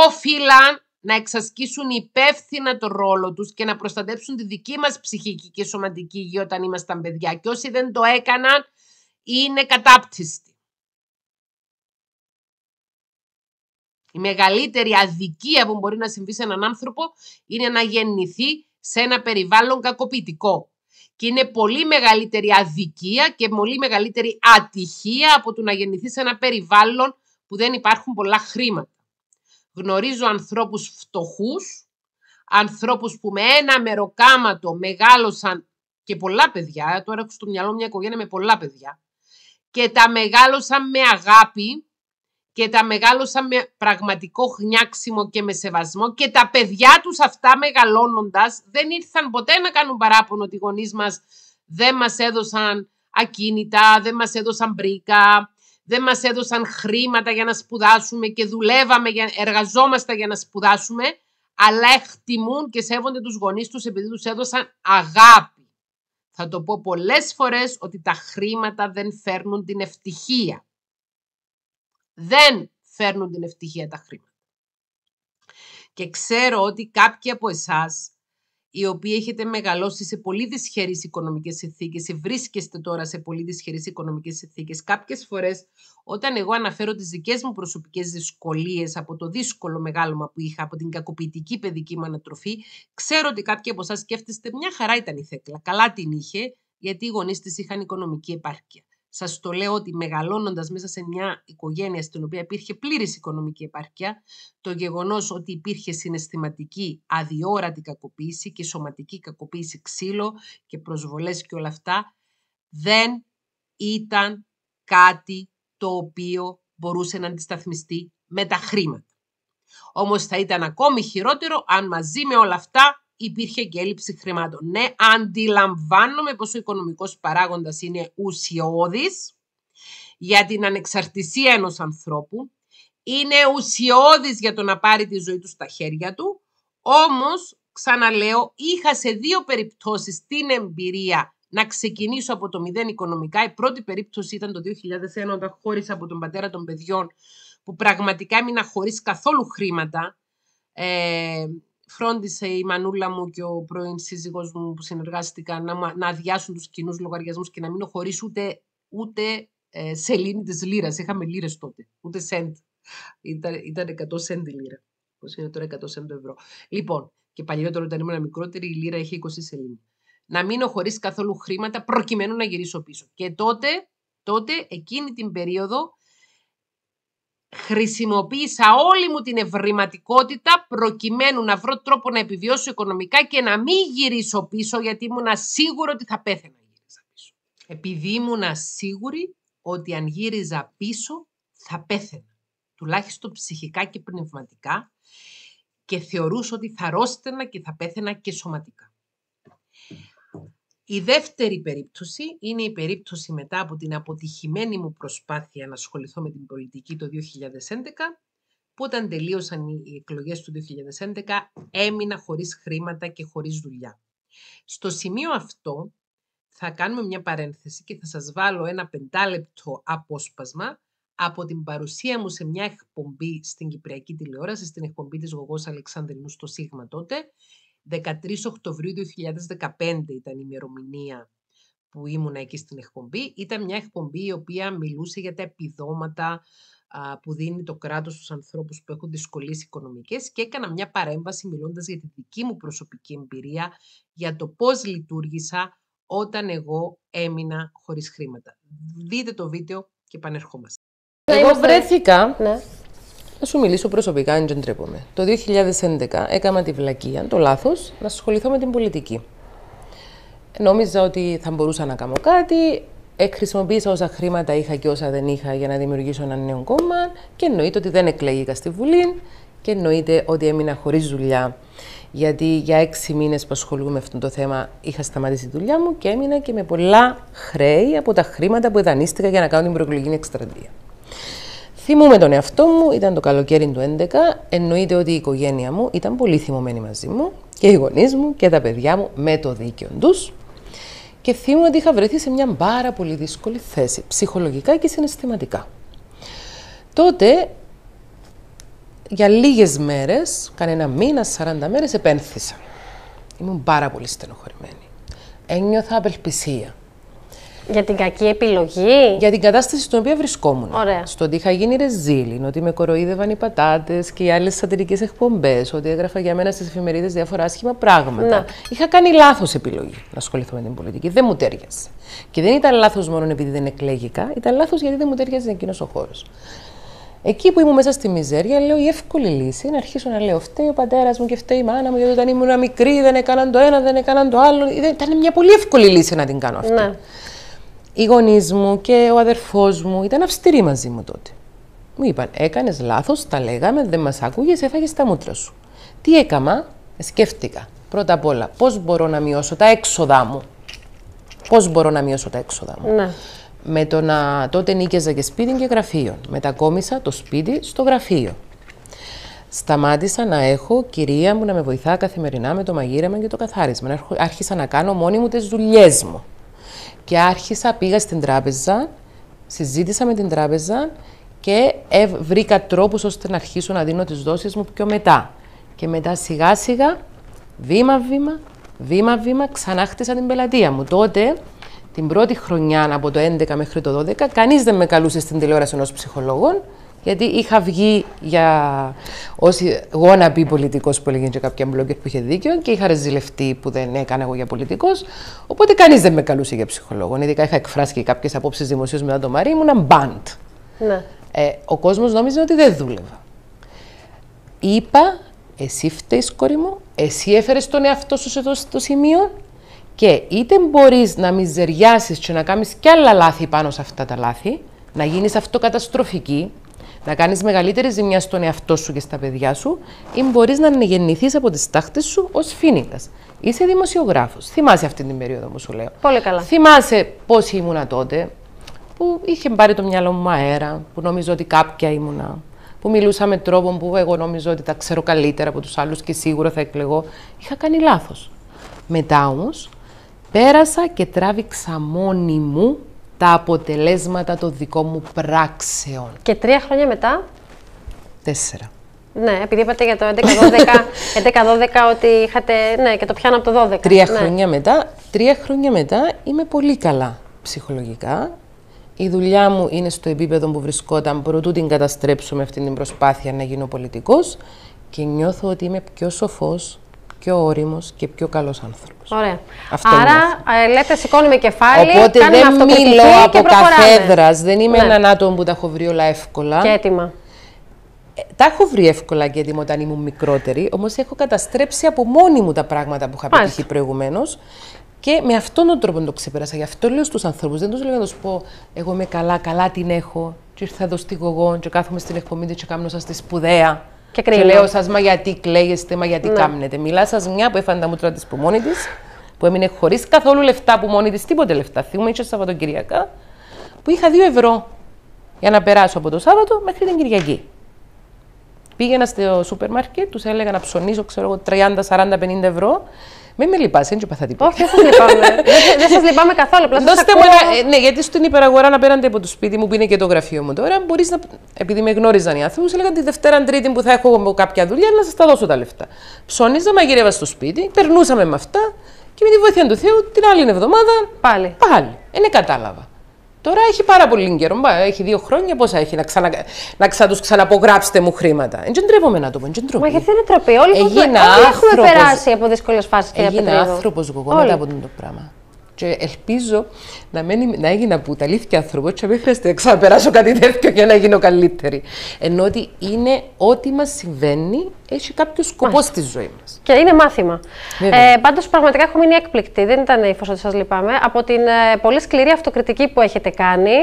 Όφυλαν να εξασκήσουν υπεύθυνα το ρόλο τους και να προστατέψουν τη δική μας ψυχική και σωματική υγεία όταν ήμασταν παιδιά. Και όσοι δεν το έκαναν είναι κατάπτυστοι. Η μεγαλύτερη αδικία που μπορεί να συμβεί σε έναν άνθρωπο είναι να γεννηθεί σε ένα περιβάλλον κακοποιητικό. Και είναι πολύ μεγαλύτερη αδικία και πολύ μεγαλύτερη ατυχία από το να γεννηθεί σε ένα περιβάλλον που δεν υπάρχουν πολλά χρήματα. Γνωρίζω ανθρώπους φτωχούς, ανθρώπους που με ένα μεροκάματο μεγάλωσαν και πολλά παιδιά, τώρα έχω στο μυαλό μια οικογένεια με πολλά παιδιά, και τα μεγάλωσαν με αγάπη και τα μεγάλωσαν με πραγματικό χνιάξιμο και με σεβασμό και τα παιδιά τους αυτά μεγαλώνοντας δεν ήρθαν ποτέ να κάνουν παράπονο ότι οι γονείς μας δεν μας έδωσαν ακίνητα, δεν μας έδωσαν μπρίκα, δεν μας έδωσαν χρήματα για να σπουδάσουμε και δουλεύαμε, για, εργαζόμαστε για να σπουδάσουμε, αλλά εκτιμούν και σέβονται τους γονείς τους επειδή τους έδωσαν αγάπη. Θα το πω πολλές φορές ότι τα χρήματα δεν φέρνουν την ευτυχία. Δεν φέρνουν την ευτυχία τα χρήματα. Και ξέρω ότι κάποιοι από εσάς η οποία έχετε μεγαλώσει σε πολύ δυσχερείς οικονομικές συνθήκες ή βρίσκεστε τώρα σε πολύ δυσχερείς οικονομικές συνθήκες. Κάποιες φορές όταν εγώ αναφέρω τις δικές μου προσωπικές δυσκολίες από το δύσκολο μεγάλωμα που είχα, από την κακοποιητική παιδική μου ανατροφή, ξέρω ότι κάποιοι από εσάς σκέφτεστε μια χαρά ήταν Θέκλα, καλά την είχε, γιατί οι γονείς της είχαν οικονομική επάρκεια. Σας το λέω ότι μεγαλώνοντας μέσα σε μια οικογένεια στην οποία υπήρχε πλήρης οικονομική επαρκεία, το γεγονός ότι υπήρχε συναισθηματική αδιόρατη κακοποίηση και σωματική κακοποίηση, ξύλο και προσβολές και όλα αυτά, δεν ήταν κάτι το οποίο μπορούσε να αντισταθμιστεί με τα χρήματα. Όμως θα ήταν ακόμη χειρότερο αν μαζί με όλα αυτά υπήρχε και έλλειψη χρημάτων. Ναι, αντιλαμβάνομαι πως ο οικονομικός παράγοντας είναι ουσιώδης για την ανεξαρτησία ενός ανθρώπου, είναι ουσιώδης για το να πάρει τη ζωή του στα χέρια του, όμως, ξαναλέω, είχα σε δύο περιπτώσεις την εμπειρία να ξεκινήσω από το μηδέν οικονομικά. Η πρώτη περίπτωση ήταν το 2001 όταν χώρισα από τον πατέρα των παιδιών που πραγματικά έμεινα χωρίς καθόλου χρήματα. Ε, φρόντισε η μανούλα μου και ο πρώην σύζυγός μου που συνεργάστηκαν να, να αδειάσουν τους κοινούς λογαριασμούς και να μείνω χωρίς ούτε, ούτε ε, σελήνη της λίρας. Είχαμε λίρες τότε, ούτε σέντ. Ήταν, ήταν 100 σέντ η λίρα. Πώς είναι τώρα 100 σέντ το ευρώ. Λοιπόν, και παλιότερο όταν ήμουν μικρότερη η λίρα είχε 20 σελήνη. Να μείνω χωρί καθόλου χρήματα προκειμένου να γυρίσω πίσω. Και τότε εκείνη την περίοδο χρησιμοποίησα όλη μου την ευρηματικότητα προκειμένου να βρω τρόπο να επιβιώσω οικονομικά και να μην γυρίσω πίσω γιατί ήμουν σίγουρη ότι θα πέθαινα γύριζα πίσω. Επειδή ήμουν σίγουρη ότι αν γύριζα πίσω θα πέθαινα, τουλάχιστον ψυχικά και πνευματικά και θεωρούσα ότι θα ρώστενα και θα πέθαινα και σωματικά. Η δεύτερη περίπτωση είναι η περίπτωση μετά από την αποτυχημένη μου προσπάθεια να ασχοληθώ με την πολιτική το 2011, που όταν τελείωσαν οι εκλογές του 2011 έμεινα χωρίς χρήματα και χωρίς δουλειά. Στο σημείο αυτό θα κάνουμε μια παρένθεση και θα σας βάλω ένα πεντάλεπτο απόσπασμα από την παρουσία μου σε μια εκπομπή στην Κυπριακή τηλεόραση, στην εκπομπή της Γογός Αλεξανδρινού στο Σίγμα τότε, 13 Οκτωβρίου 2015 ήταν η ημερομηνία που ήμουν εκεί στην εκπομπή. Ήταν μια εκπομπή η οποία μιλούσε για τα επιδόματα που δίνει το κράτος στους ανθρώπους που έχουν δυσκολίες οικονομικές και έκανα μια παρέμβαση μιλώντας για τη δική μου προσωπική εμπειρία για το πώς λειτουργήσα όταν εγώ έμεινα χωρίς χρήματα. Δείτε το βίντεο και πανερχόμαστε. Εγώ βρέθηκα ναι. Θα σου μιλήσω προσωπικά, αν δεν τρέπομαι. Το 2011 έκανα τη βλακεία, το λάθος, να ασχοληθώ με την πολιτική. Νόμιζα ότι θα μπορούσα να κάνω κάτι. χρησιμοποιήσα όσα χρήματα είχα και όσα δεν είχα για να δημιουργήσω ένα νέο κόμμα. Και εννοείται ότι δεν εκλεγήκα στη Βουλή. Και εννοείται ότι έμεινα χωρίς δουλειά. Γιατί για έξι μήνες που ασχολούμαι με αυτό το θέμα είχα σταματήσει τη δουλειά μου και έμεινα και με πολλά χρέη από τα χρήματα που δανείστηκα για να κάνω την προεκλογική εκστρατεία. Θυμούμαι τον εαυτό μου, ήταν το καλοκαίρι του 2011. Εννοείται ότι η οικογένεια μου ήταν πολύ θυμωμένη μαζί μου και οι γονείς μου και τα παιδιά μου με το δίκαιο τους. Και θυμούμαι ότι είχα βρεθεί σε μια πάρα πολύ δύσκολη θέση, ψυχολογικά και συναισθηματικά. Τότε, για λίγες μέρες, κανένα μήνα, 40 μέρες, επένθησα. Ήμουν πάρα πολύ στενοχωρημένη. Ένιωθα απελπισία. Για την κακή επιλογή. Για την κατάσταση στην οποία βρισκόμουν. Ωραία. Στο ότι είχα γίνει ρεζίλιν, ότι με κοροϊδεύαν οι πατάτες και οι άλλες σατυρικές εκπομπές, ότι έγραφα για μένα στις εφημερίδες διάφορα άσχημα πράγματα. Ναι. Είχα κάνει λάθος επιλογή να ασχοληθώ με την πολιτική. Δεν μου τέριασε. Και δεν ήταν λάθος μόνο επειδή δεν εκλέγηκα, ήταν λάθος γιατί δεν μου τέριαζε εκείνος ο χώρος. Εκεί που ήμουν μέσα στη μιζέρια, λέω η εύκολη λύση να αρχίσω να λέω φταίει ο πατέρας μου και φταίει η μάνα μου, γιατί όταν ήμουν μικρή δεν έκαναν το ένα, δεν έκαναν το άλλο. Ε, ήταν μια πολύ εύκολη λύση να την κάνω αυτή. Ναι οι γονείς μου και ο αδερφός μου ήταν αυστηροί μαζί μου τότε. Μου είπαν: Έκανες λάθος, τα λέγαμε, δεν μας άκουγες, έφαγες τα μούτρα σου. Τι έκανα, σκέφτηκα πρώτα απ' όλα πώς μπορώ να μειώσω τα έξοδα μου. Πώς μπορώ να μειώσω τα έξοδα μου. Ναι. Με το να τότε νίκαιζα και σπίτι και γραφείο. Μετακόμισα το σπίτι στο γραφείο. Σταμάτησα να έχω κυρία μου να με βοηθά καθημερινά με το μαγείρεμα και το καθάρισμα. Άρχισα να κάνω μόνη μου τις δουλειές μου. Και άρχισα, πήγα στην τράπεζα, συζήτησα με την τράπεζα και βρήκα τρόπους ώστε να αρχίσω να δίνω τις δόσεις μου πιο μετά. Και μετά σιγά σιγά, βήμα-βήμα, βήμα-βήμα, ξανά χτίσα την πελατεία μου. Τότε, την πρώτη χρονιά από το 11 μέχρι το 12, κανείς δεν με καλούσε στην τηλεόραση ενός ψυχολόγων. Γιατί είχα βγει για. Όσοι να πει πολιτικός που έλεγε και κάποια μπλόγκερ που είχε δίκιο και είχα ρεζιλευτεί που δεν έκανα εγώ για πολιτικός. Οπότε κανείς δεν με καλούσε για ψυχολόγο. Ειδικά είχα εκφράσει και κάποιες απόψεις δημοσίως μετά το Μαρή, ήμουν μπαντ. Ναι. Ε, ο κόσμος νόμιζε ότι δεν δούλευα. Είπα, εσύ φταίεις, κόρη μου, εσύ έφερες τον εαυτό σου σε το, στο σημείο και είτε μπορείς να μιζεριάσεις και να κάνεις κι άλλα λάθη πάνω σε αυτά τα λάθη, να γίνεις αυτοκαταστροφική, να κάνεις μεγαλύτερη ζημιά στον εαυτό σου και στα παιδιά σου, ή μπορείς να γεννηθείς από τις τάχτες σου ως φοίνικα. Είσαι δημοσιογράφος. Θυμάσαι αυτή την περίοδο που σου λέω. Πολύ καλά. Θυμάσαι πώς ήμουνα τότε, που είχε πάρει το μυαλό μου αέρα, που νομίζω ότι κάποια ήμουνα, που μιλούσα με τρόπο που εγώ νομίζω ότι τα ξέρω καλύτερα από τους άλλους και σίγουρα θα εκλεγώ. Είχα κάνει λάθος. Μετά όμως, πέρασα και τράβηξα μόνη μου τα αποτελέσματα των δικών μου πράξεων. Και τρία χρόνια μετά. Τέσσερα. Ναι, επειδή είπατε για το 11-12, οτι είχατε. Ναι, και το πιάνω από το 12. Τρία ναι. χρόνια μετά. Τρία χρόνια μετά είμαι πολύ καλά ψυχολογικά. Η δουλειά μου είναι στο επίπεδο που βρισκόταν προτού την καταστρέψω με αυτή την προσπάθεια να γίνω πολιτικός και νιώθω ότι είμαι πιο σοφός, πιο όριμος και πιο καλός άνθρωπος. Ωραία. Άρα, ε, λέτε, σηκώνουμε κεφάλι. Οπότε δεν μιλώ από καθέδρας. Δεν είμαι ναι. έναν άτομο που τα έχω βρει όλα εύκολα. Και έτοιμα. Ε, τα έχω βρει εύκολα και έτοιμα όταν ήμουν μικρότερη, όμως έχω καταστρέψει από μόνη μου τα πράγματα που είχα πετύχει προηγουμένως. Και με αυτόν τον τρόπο το ξεπέρασα. Γι' αυτό λέω στους ανθρώπους, δεν τους λέω να τους πω: Εγώ είμαι καλά, καλά την έχω. Και ήρθα εδώ στη γογόν, και κάθομαι στην εκπομπή, και κάμουν σα τη σπουδαία. Και, και λέω σας, μα γιατί κλαίγεστε, μα γιατί ναι. κάμνετε. Μιλά σας μια που έφαντα μούτρα τη που μόνη της, που έμεινε χωρίς καθόλου λεφτά που μόνη της, τίποτε λεφτά. θυμούμε, και Σαββατοκυριακά, που είχα δύο ευρώ για να περάσω από το Σάββατο μέχρι την Κυριακή. Πήγαινα στο σούπερ μάρκετ, τους έλεγα να ψωνίσω, ξέρω εγώ, 30, 40, 50 ευρώ μην με λυπάσαι, έτσι παθατή. Όχι, δεν σας λυπάμαι. δεν σας λυπάμαι καθόλου. Απλά Δώστε μου ε, Ναι, γιατί στην υπεραγορά να πέραντε από το σπίτι μου που είναι και το γραφείο μου τώρα, μπορείς να. Επειδή με γνώριζαν οι άνθρωποι, έλεγαν τη Δευτέρα Τρίτη που θα έχω κάποια δουλειά να σας τα δώσω τα λεφτά. Ψώνιζα, μαγειρεύα στο σπίτι, περνούσαμε με αυτά και με τη βοήθεια του Θεού την άλλη εβδομάδα. Πάλι. Πάλι. Ε, ναι, κατάλαβα. Τώρα έχει πάρα πολύ καιρό. Έχει δύο χρόνια. Πόσα έχει να, ξανα, να ξα, τους ξαναπογράψετε μου χρήματα. Δεν να το πω. Μα γιατί δεν τρέπε. Όλοι, έχουμε περάσει από δύσκολες φάσεις. Έγινε άνθρωπο εγώ μετά από το πράγμα. Και ελπίζω να, μένει, να έγινα που τα αλήθεια άνθρωπο, και μην χρειάζεται να ξαναπεράσω κάτι τέτοιο για να γίνω καλύτερη. Ενώ ότι είναι ό,τι μας συμβαίνει έχει κάποιο σκοπό Μάλιστα. στη ζωή μας. Και είναι μάθημα. Ε, Πάντως, πραγματικά έχω μείνει έκπληκτη. Δεν ήταν η ότι σας λυπάμαι. Από την ε, πολύ σκληρή αυτοκριτική που έχετε κάνει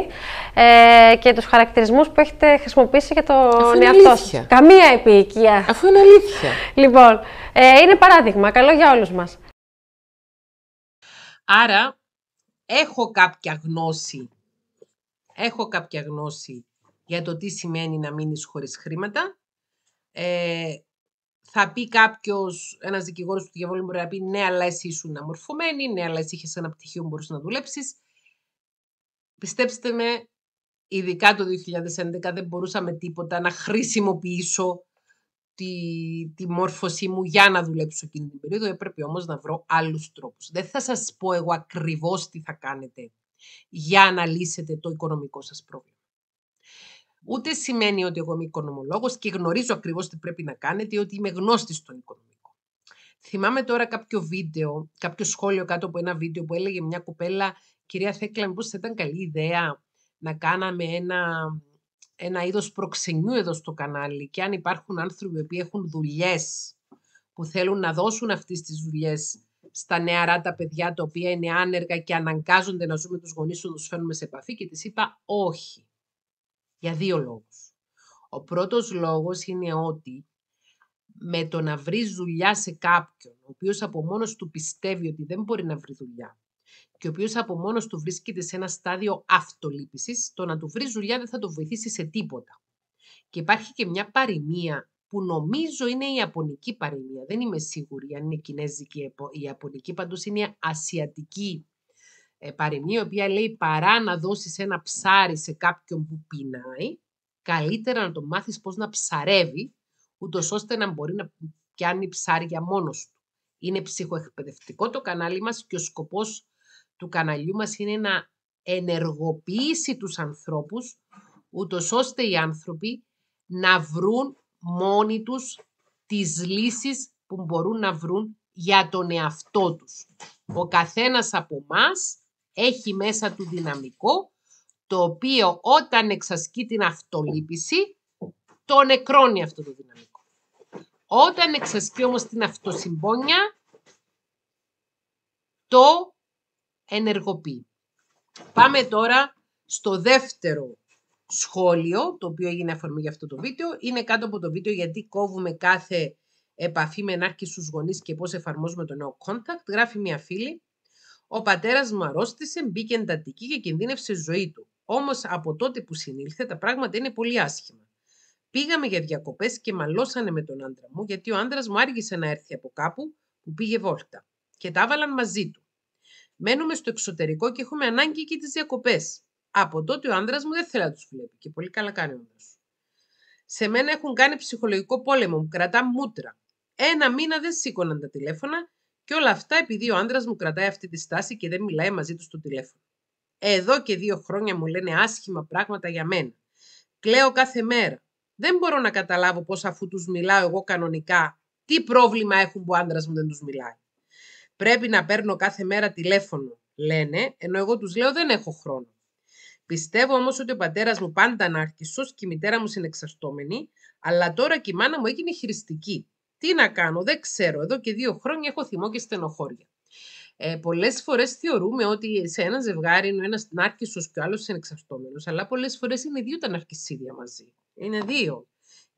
ε, και τους χαρακτηρισμούς που έχετε χρησιμοποιήσει για τον εαυτό σα. Καμία επίοικια. Αφού είναι αλήθεια. Λοιπόν, ε, είναι παράδειγμα. Καλό για όλους μας. Άρα έχω κάποια γνώση. Έχω κάποια γνώση για το τι σημαίνει να μείνεις χωρίς χρήματα. Ε, θα πει κάποιος, ένας δικηγόρος του διαβόλου μπορεί να πει ναι, αλλά εσύ ήσουν αμορφωμένη, ναι, αλλά εσύ είχες ένα πτυχίο που μπορούσες να δουλέψεις. Πιστέψτε με, ειδικά το 2011 δεν μπορούσαμε τίποτα να χρησιμοποιήσω τη, τη μόρφωσή μου για να δουλέψω εκείνη την περίοδο. Έπρεπε όμως να βρω άλλους τρόπους. Δεν θα σας πω εγώ ακριβώς τι θα κάνετε για να λύσετε το οικονομικό σας πρόβλημα. Ούτε σημαίνει ότι εγώ είμαι οικονομολόγος και γνωρίζω ακριβώς τι πρέπει να κάνετε, ότι είμαι γνώστης στον οικονομικό. Θυμάμαι τώρα κάποιο βίντεο, κάποιο σχόλιο κάτω από ένα βίντεο που έλεγε μια κουπέλα, κυρία Θέκλα, μήπως θα ήταν καλή ιδέα να κάναμε ένα ένα είδος προξενιού εδώ στο κανάλι και αν υπάρχουν άνθρωποι που έχουν δουλειές που θέλουν να δώσουν αυτές τις δουλειές στα νεαρά τα παιδιά τα οποία είναι άνεργα και αναγκάζονται να ζουν με τους γονείς τους, τους φέρνουμε σε επαφή και τις είπα όχι. Για δύο λόγους. Ο πρώτος λόγος είναι ότι με το να βρεις δουλειά σε κάποιον, ο οποίος από μόνος του πιστεύει ότι δεν μπορεί να βρει δουλειά, και ο οποίος από μόνος του βρίσκεται σε ένα στάδιο αυτολύπησης, το να του βρει δουλειά δεν θα το βοηθήσει σε τίποτα. Και υπάρχει και μια παροιμία που νομίζω είναι η Ιαπωνική παροιμία. Δεν είμαι σίγουρη αν είναι Κινέζικη η Ιαπωνική, πάντως είναι Ασιατική ε, παροιμία, η οποία λέει παρά να δώσεις ένα ψάρι σε κάποιον που πεινάει, καλύτερα να το μάθεις πώς να ψαρεύει, ούτως ώστε να μπορεί να πιάνει ψάρια μόνος του. Είναι ψυχοεκπαιδευτικό το κανάλι μας και ο σκοπός του καναλιού μας είναι να ενεργοποιήσει τους ανθρώπους, ούτως ώστε οι άνθρωποι να βρουν μόνοι τους τις λύσεις που μπορούν να βρουν για τον εαυτό τους. Ο καθένας από μας έχει μέσα του δυναμικό, το οποίο όταν εξασκεί την αυτολύπηση, το νεκρώνει αυτό το δυναμικό. Όταν εξασκεί όμως την αυτοσυμπόνια, το ενεργοποιεί. Πάμε τώρα στο δεύτερο σχόλιο, το οποίο έγινε αφορμή για αυτό το βίντεο. Είναι κάτω από το βίντεο γιατί κόβουμε κάθε επαφή με ενάρκη στους γονείς και πώς εφαρμόζουμε το νέο contact. Γράφει μια φίλη. Ο πατέρας μου αρρώστησε, μπήκε εντατική και κινδύνευσε ζωή του. Όμως από τότε που συνήλθε τα πράγματα είναι πολύ άσχημα. Πήγαμε για διακοπές και μαλώσανε με τον άντρα μου γιατί ο άντρας μου άργησε να έρθει από κάπου που πήγε βόλτα και τα έβαλαν μαζί του μένουμε στο εξωτερικό και έχουμε ανάγκη και τις διακοπές. Από τότε ο άντρα μου δεν θέλει να τους βλέπει και πολύ καλά κάνει όμω. Σε μένα έχουν κάνει ψυχολογικό πόλεμο, μου κρατά μούτρα. Ένα μήνα δεν σήκωναν τα τηλέφωνα και όλα αυτά επειδή ο άντρα μου κρατάει αυτή τη στάση και δεν μιλάει μαζί του στο τηλέφωνο. Εδώ και δύο χρόνια μου λένε άσχημα πράγματα για μένα. Κλαίω κάθε μέρα. Δεν μπορώ να καταλάβω πώς αφού τους μιλάω εγώ κανονικά, τι πρόβλημα έχουν που ο άντρα μου δεν τους μιλάει. Πρέπει να παίρνω κάθε μέρα τηλέφωνο, λένε, ενώ εγώ τους λέω δεν έχω χρόνο. Πιστεύω όμως ότι ο πατέρας μου πάντα ανάρχησος και η μητέρα μου συνεξαρτώμενη, αλλά τώρα και η μάνα μου έγινε χειριστική. Τι να κάνω, δεν ξέρω, εδώ και δύο χρόνια έχω θυμό και στενοχώρια. Ε, Πολλές φορές θεωρούμε ότι σε ένα ζευγάρι είναι ο ένα ναρκισό και ο άλλος εξαρτώμενο, αλλά πολλές φορές είναι δύο τα ναρκισίδια μαζί. Είναι δύο.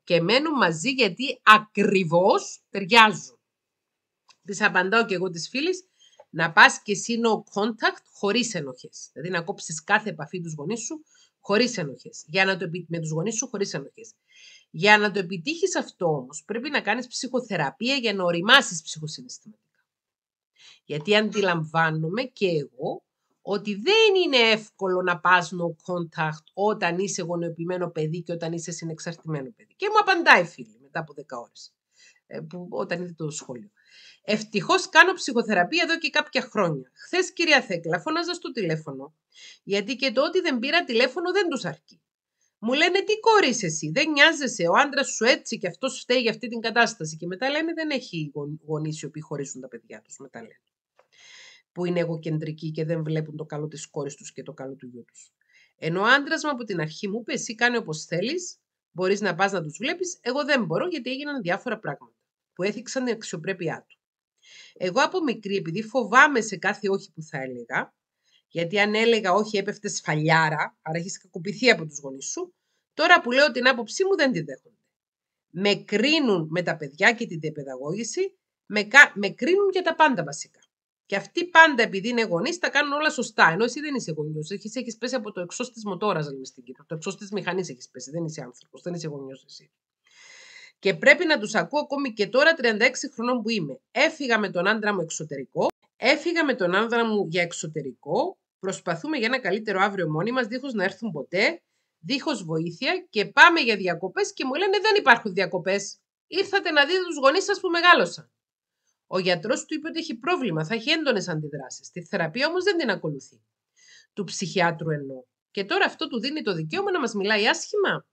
Και μένουν μαζί γιατί ακριβώς ταιριάζουν. Της απαντάω και εγώ της φίλης, να πας και εσύ no contact χωρίς ενοχές. Δηλαδή να κόψεις κάθε επαφή τους γονείς σου χωρίς ενοχές. με τους γονείς σου χωρίς ενοχές. Για να το επιτύχεις αυτό όμως, πρέπει να κάνεις ψυχοθεραπεία για να οριμάσεις ψυχοσυναισθηματικά. Γιατί αντιλαμβάνομαι και εγώ ότι δεν είναι εύκολο να πά no contact όταν είσαι γονεοποιημένο παιδί και όταν είσαι συνεξαρτημένο παιδί. Και μου απαντάει φίλη μετά από 10 ώρες. Ε, που, όταν είδε το σχολείο. Ευτυχώς κάνω ψυχοθεραπεία εδώ και κάποια χρόνια. Χθες, κυρία Θέκλα, φώναζα στο τηλέφωνο. Γιατί και το ότι δεν πήρα τηλέφωνο δεν τους αρκεί. Μου λένε τι κόρης εσύ, δεν νοιάζεσαι, ο άντρας σου έτσι και αυτός φταίει για αυτή την κατάσταση. Και μετά λένε δεν έχει γονείς οι οποίοι χωρίζουν τα παιδιά τους. Μετά λένε. Που είναι εγωκεντρικοί και δεν βλέπουν το καλό της κόρης τους και το καλό του γιού τους. Ενώ ο άντρας μου από την αρχή μου είπε: Εσύ κάνει όπως θέλεις, μπορείς να πας να τους βλέπεις. Εγώ δεν μπορώ γιατί έγιναν διάφορα πράγματα που έθιξαν την αξιοπρέπειά του. Εγώ από μικρή, επειδή φοβάμαι σε κάθε όχι που θα έλεγα, γιατί αν έλεγα όχι έπεφτε σφαλιάρα, άρα έχεις κακοποιηθεί από τους γονείς σου, τώρα που λέω την άποψή μου δεν τη δέχονται. Με κρίνουν με τα παιδιά και την διαπαιδαγώγηση, με, με κρίνουν για τα πάντα βασικά. Και αυτοί πάντα επειδή είναι γονείς τα κάνουν όλα σωστά. Ενώ εσύ δεν είσαι γονιός. Έχεις έχεις πέσει από το εξώς της μοτόρας, στην Κύπρο. Το εξώς της μηχανής έχεις πέσει. Δεν είσαι άνθρωπος, δεν είσαι γονιός εσύ. Και πρέπει να τους ακούω ακόμη και τώρα 36 χρονών που είμαι. Έφυγα με τον άντρα μου εξωτερικό, έφυγα με τον άντρα μου για εξωτερικό, προσπαθούμε για ένα καλύτερο αύριο μόνοι μας δίχως να έρθουν ποτέ, δίχως βοήθεια και πάμε για διακοπές και μου λένε δεν υπάρχουν διακοπές. Ήρθατε να δείτε τους γονείς σας που μεγάλωσαν. Ο γιατρός του είπε ότι έχει πρόβλημα, θα έχει έντονες αντιδράσεις. Τη θεραπεία όμως δεν την ακολουθεί. Του ψυχιάτρου εννοώ. Και τώρα αυτό του δίνει το δικαίωμα να μας μιλάει άσχημα.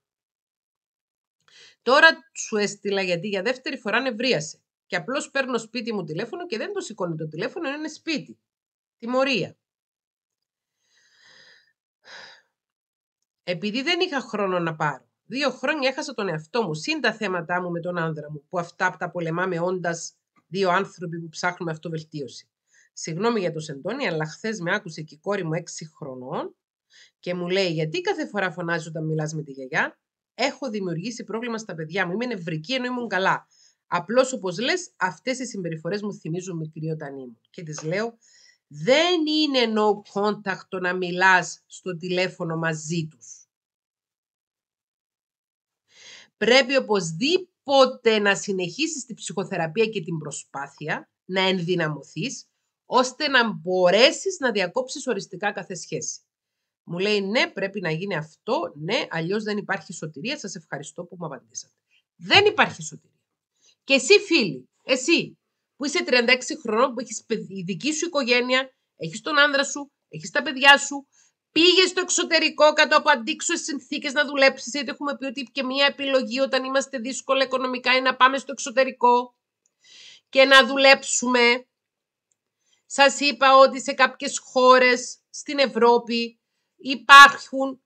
Τώρα σου έστειλα γιατί για δεύτερη φορά νευρίασε. Και απλώς παίρνω σπίτι μου τηλέφωνο και δεν το σηκώνει το τηλέφωνο, είναι σπίτι. Τιμωρία. Επειδή δεν είχα χρόνο να πάρω. Δύο χρόνια έχασα τον εαυτό μου, συν τα θέματα μου με τον άνδρα μου, που αυτά τα πολεμάμε όντας δύο άνθρωποι που ψάχνουμε αυτοβελτίωση. Συγγνώμη για το σεντόνι, αλλά χθες με άκουσε και η κόρη μου έξι χρονών και μου λέει γιατί κάθε φορά φωνάζει όταν μιλάς με τη γιαγιά έχω δημιουργήσει πρόβλημα στα παιδιά μου. Είμαι νευρική ενώ ήμουν καλά. Απλώς όπως λες, αυτές οι συμπεριφορές μου θυμίζουν μικρή όταν ήμουν. Και τη λέω, δεν είναι no contact το να μιλάς στο τηλέφωνο μαζί τους. Πρέπει οπωσδήποτε να συνεχίσεις τη ψυχοθεραπεία και την προσπάθεια, να ενδυναμωθείς, ώστε να μπορέσεις να διακόψεις οριστικά κάθε σχέση. Μου λέει ναι, πρέπει να γίνει αυτό, ναι, αλλιώς δεν υπάρχει σωτηρία. Σας ευχαριστώ που μου απαντήσατε. Δεν υπάρχει σωτηρία. Και εσύ, φίλοι, εσύ που είσαι 36 χρονών, που έχεις η δική σου οικογένεια, έχεις τον άνδρα σου, έχεις τα παιδιά σου, πήγες στο εξωτερικό κατά από αντίξωες συνθήκες να δουλέψεις, γιατί έχουμε πει ότι και μία επιλογή όταν είμαστε δύσκολα οικονομικά είναι να πάμε στο εξωτερικό και να δουλέψουμε. Σας είπα ότι σε κάποιες χώρες στην Ευρώπη υπάρχουν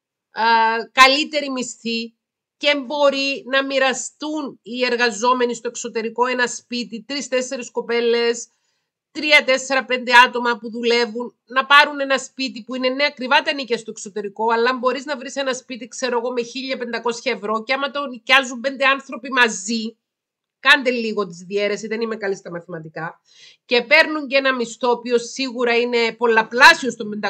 καλύτεροι μισθοί και μπορεί να μοιραστούν οι εργαζόμενοι στο εξωτερικό ένα σπίτι, τρεις-τέσσερις κοπέλες, τρία-τέσσερα-πέντε άτομα που δουλεύουν, να πάρουν ένα σπίτι που είναι νέα ακριβά τα νίκια στο εξωτερικό, αλλά μπορείς να βρεις ένα σπίτι, ξέρω εγώ, με 1500 ευρώ και άμα το νοικιάζουν πέντε άνθρωποι μαζί, κάντε λίγο τη διαίρεση, δεν είμαι καλή στα μαθηματικά, και παίρνουν και ένα μισθό, οποίος σίγουρα είναι πολλαπλάσιος των 580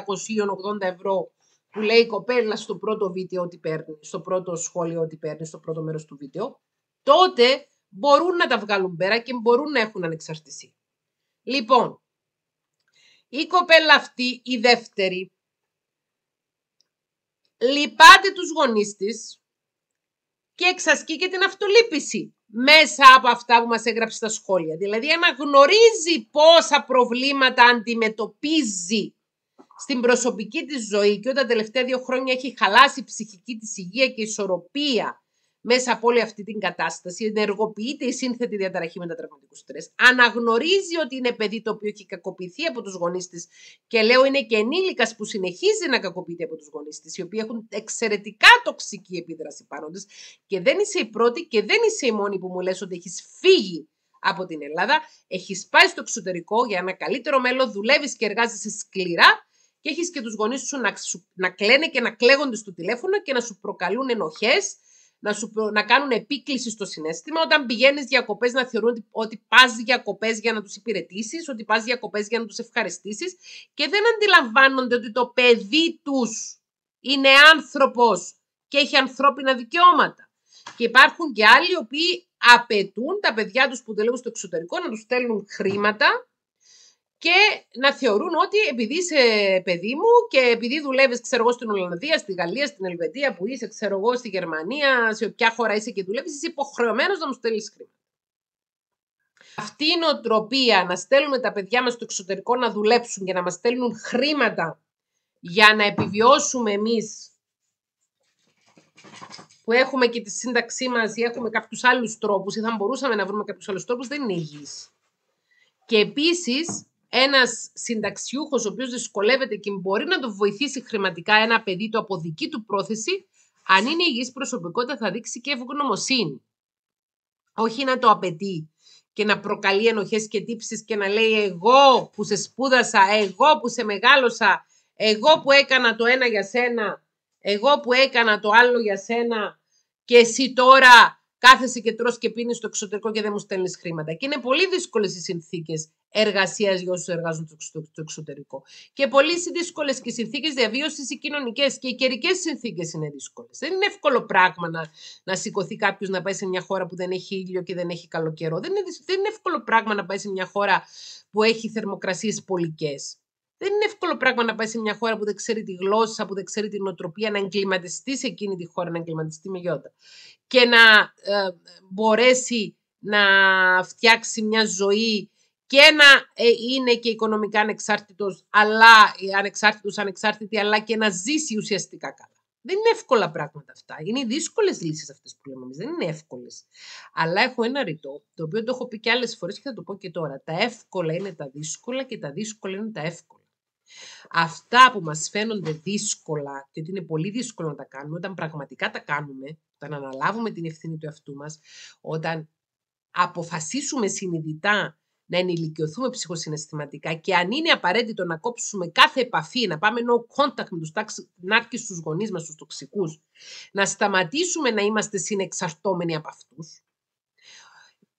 ευρώ που λέει η κοπέλα στο πρώτο βίντεο ότι παίρνει, στο πρώτο σχόλιο ότι παίρνει, στο πρώτο μέρος του βίντεο, τότε μπορούν να τα βγάλουν πέρα και μπορούν να έχουν ανεξαρτησία. Λοιπόν, η κοπέλα αυτή, η δεύτερη, λυπάται τους γονείς της και εξασκεί και την αυτολύπηση μέσα από αυτά που μας έγραψε στα σχόλια. Δηλαδή αναγνωρίζει πόσα προβλήματα αντιμετωπίζει στην προσωπική της ζωή και όταν τα τελευταία δύο χρόνια έχει χαλάσει η ψυχική της υγεία και η ισορροπία μέσα από όλη αυτή την κατάσταση, ενεργοποιείται η σύνθετη διαταραχή μετατραυματικού στρες. Αναγνωρίζει ότι είναι παιδί το οποίο έχει κακοποιηθεί από τους γονείς της και λέω είναι και ενήλικας που συνεχίζει να κακοποιείται από τους γονείς της, οι οποίοι έχουν εξαιρετικά τοξική επίδραση πάνω της. Και δεν είσαι η πρώτη και δεν είσαι η μόνη που μου λες ότι έχεις φύγει από την Ελλάδα, έχεις πάει στο εξωτερικό για ένα καλύτερο μέλλον, δουλεύεις και εργάζεσαι σκληρά και έχεις και τους γονείς σου να, να κλαίνε και να κλαίγονται στο τηλέφωνο και να σου προκαλούν ενοχές να, να κάνουν επίκληση στο συνέστημα, όταν πηγαίνεις διακοπές, να θεωρούν ότι, ότι πας διακοπές για να τους υπηρετήσεις, ότι πας διακοπές για να τους ευχαριστήσεις. και δεν αντιλαμβάνονται ότι το παιδί τους είναι άνθρωπος και έχει ανθρώπινα δικαιώματα. Και υπάρχουν και άλλοι οι οποίοι απαιτούν τα παιδιά τους που δουλεύουν στο εξωτερικό να τους στέλνουν χρήματα και να θεωρούν ότι επειδή είσαι παιδί μου και επειδή δουλεύεις, ξέρω εγώ στην Ολλανδία, στη Γαλλία, στην Ελβετία που είσαι ξέρω εγώ στη Γερμανία, σε ποια χώρα είσαι και δουλεύεις. είσαι υποχρεωμένος να μου στέλνεις χρήματα. Αυτή η νοοτροπία να στέλνουμε τα παιδιά μας στο εξωτερικό να δουλέψουν και να μας στέλνουν χρήματα για να επιβιώσουμε εμείς που έχουμε και τη σύνταξή μας ή έχουμε κάποιους άλλους τρόπους ή θα μπορούσαμε να βρούμε κάποιους άλλους τρόπους, δεν είναι υγιή. Και επίσης ένας συνταξιούχος ο οποίος δυσκολεύεται και μπορεί να το βοηθήσει χρηματικά ένα παιδί του από δική του πρόθεση, αν είναι υγιής προσωπικότητα θα δείξει και ευγνωμοσύνη. Όχι να το απαιτεί και να προκαλεί ενοχές και τύψεις και να λέει εγώ που σε σπούδασα, εγώ που σε μεγάλωσα, εγώ που έκανα το ένα για σένα, εγώ που έκανα το άλλο για σένα και εσύ τώρα κάθεσαι και τρως και πίνεις στο εξωτερικό και δεν μου στέλνεις χρήματα. Και είναι πολύ δύσκολες οι συνθήκες εργασίας για όσους εργάζονται στο εξωτερικό. Και πολύ δύσκολες και οι συνθήκες διαβίωσης, οι κοινωνικές και οι καιρικές συνθήκες είναι δύσκολες. Δεν είναι εύκολο πράγμα να, να σηκωθεί κάποιος να πάει σε μια χώρα που δεν έχει ήλιο και δεν έχει καλό Δεν είναι, δεν είναι εύκολο πράγμα να πάει σε μια χώρα που έχει θερμοκρασίες πολικές. Δεν είναι εύκολο πράγμα να πάει σε μια χώρα που δεν ξέρει τη γλώσσα, που δεν ξέρει την οτροπία, να εγκληματιστείς σε εκείνη τη χώρα, να εγκληματιστεί με γιώτα. Και να ε, μπορέσει να φτιάξει μια ζωή και να ε, είναι και οικονομικά ανεξάρτητος, αλλά ε, ανεξάρτητος, ανεξάρτητη, αλλά και να ζήσει ουσιαστικά καλά. Δεν είναι εύκολα πράγματα αυτά. Είναι οι δύσκολες λύσεις αυτές που λέμε εμείς. Δεν είναι εύκολες. Αλλά έχω ένα ρητό, το οποίο το έχω πει και άλλες φορές και θα το πω και τώρα. Τα εύκολα είναι τα δύσκολα και τα δύσκολα είναι τα εύκολα. Αυτά που μας φαίνονται δύσκολα και ότι είναι πολύ δύσκολο να τα κάνουμε, όταν πραγματικά τα κάνουμε, όταν αναλάβουμε την ευθύνη του εαυτού μας, όταν αποφασίσουμε συνειδητά να ενηλικιωθούμε ψυχοσυναισθηματικά και αν είναι απαραίτητο να κόψουμε κάθε επαφή, να πάμε no contact με τους νάρκες στους γονείς μας, τοξικούς, να σταματήσουμε να είμαστε συνεξαρτώμενοι από αυτούς,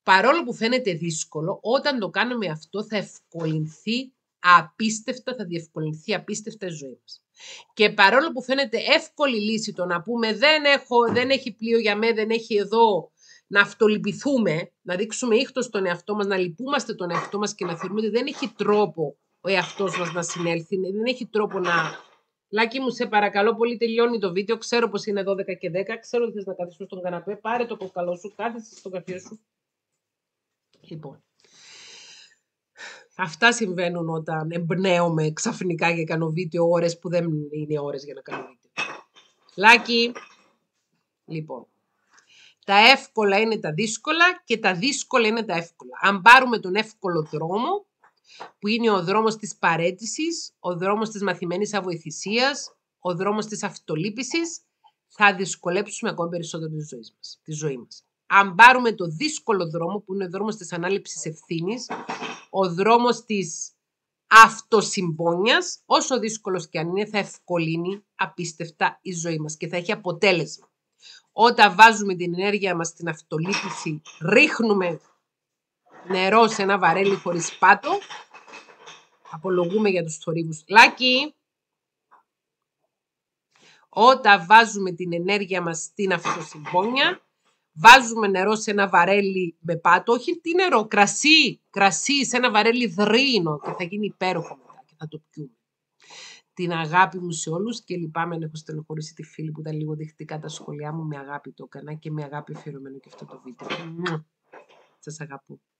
παρόλο που φαίνεται δύσκολο, όταν το κάνουμε αυτό θα ευκολυνθεί απίστευτα θα διευκολυνθεί απίστευτα η ζωή μας. Και παρόλο που φαίνεται εύκολη λύση το να πούμε δεν, έχω, δεν έχει πλοίο για μέ, δεν έχει εδώ, να αυτολυπηθούμε, να δείξουμε ήχτο στον εαυτό μας, να λυπούμαστε τον εαυτό μας και να θεωρούμε ότι δεν έχει τρόπο ο εαυτός μας να συνέλθει, δεν έχει τρόπο να... Λάκι μου, σε παρακαλώ πολύ, τελειώνει το βίντεο. Ξέρω πώ είναι 12 και 10. Ξέρω ότι θες να καθίσεις στον καναπέ. Πάρε το κοκαλό σου, κάθεσαι στο καφέ σου. Λοιπόν. Αυτά συμβαίνουν όταν εμπνέομαι ξαφνικά και κάνω βίντεο ώρες που δεν είναι ώρες για να κάνω βίντεο. Λάκη. λοιπόν, τα εύκολα είναι τα δύσκολα και τα δύσκολα είναι τα εύκολα. Αν πάρουμε τον εύκολο δρόμο, που είναι ο δρόμος της παρέτησης, ο δρόμος της μαθημένης αβοηθησίας, ο δρόμος της αυτολύπησης, θα δυσκολέψουμε ακόμη περισσότερο τη ζωή μας. μας. Αν πάρουμε το δύσκολο δρόμο, που είναι ο δρόμος της ανάληψης ευθύνης, ο δρόμος της αυτοσυμπόνιας, όσο δύσκολος και αν είναι, θα ευκολύνει απίστευτα η ζωή μας και θα έχει αποτέλεσμα. Όταν βάζουμε την ενέργεια μας στην αυτολύπηση, ρίχνουμε νερό σε ένα βαρέλι χωρίς πάτο, απολογούμε για τους θορύβους λάκι, όταν βάζουμε την ενέργεια μας στην αυτοσυμπόνια, βάζουμε νερό σε ένα βαρέλι με πάτο, όχι τι νερό, κρασί, κρασί σε ένα βαρέλι δρύνο και θα γίνει υπέροχο μετά και θα το πιούμε. Την αγάπη μου σε όλους και λυπάμαι να έχω στενοχωρήσει τη φίλη που ήταν λίγο δεχτή τα σχολιά μου. Με αγάπη το έκανα και με αγάπη αφιερωμένο και αυτό το βίντεο. Σας αγαπώ.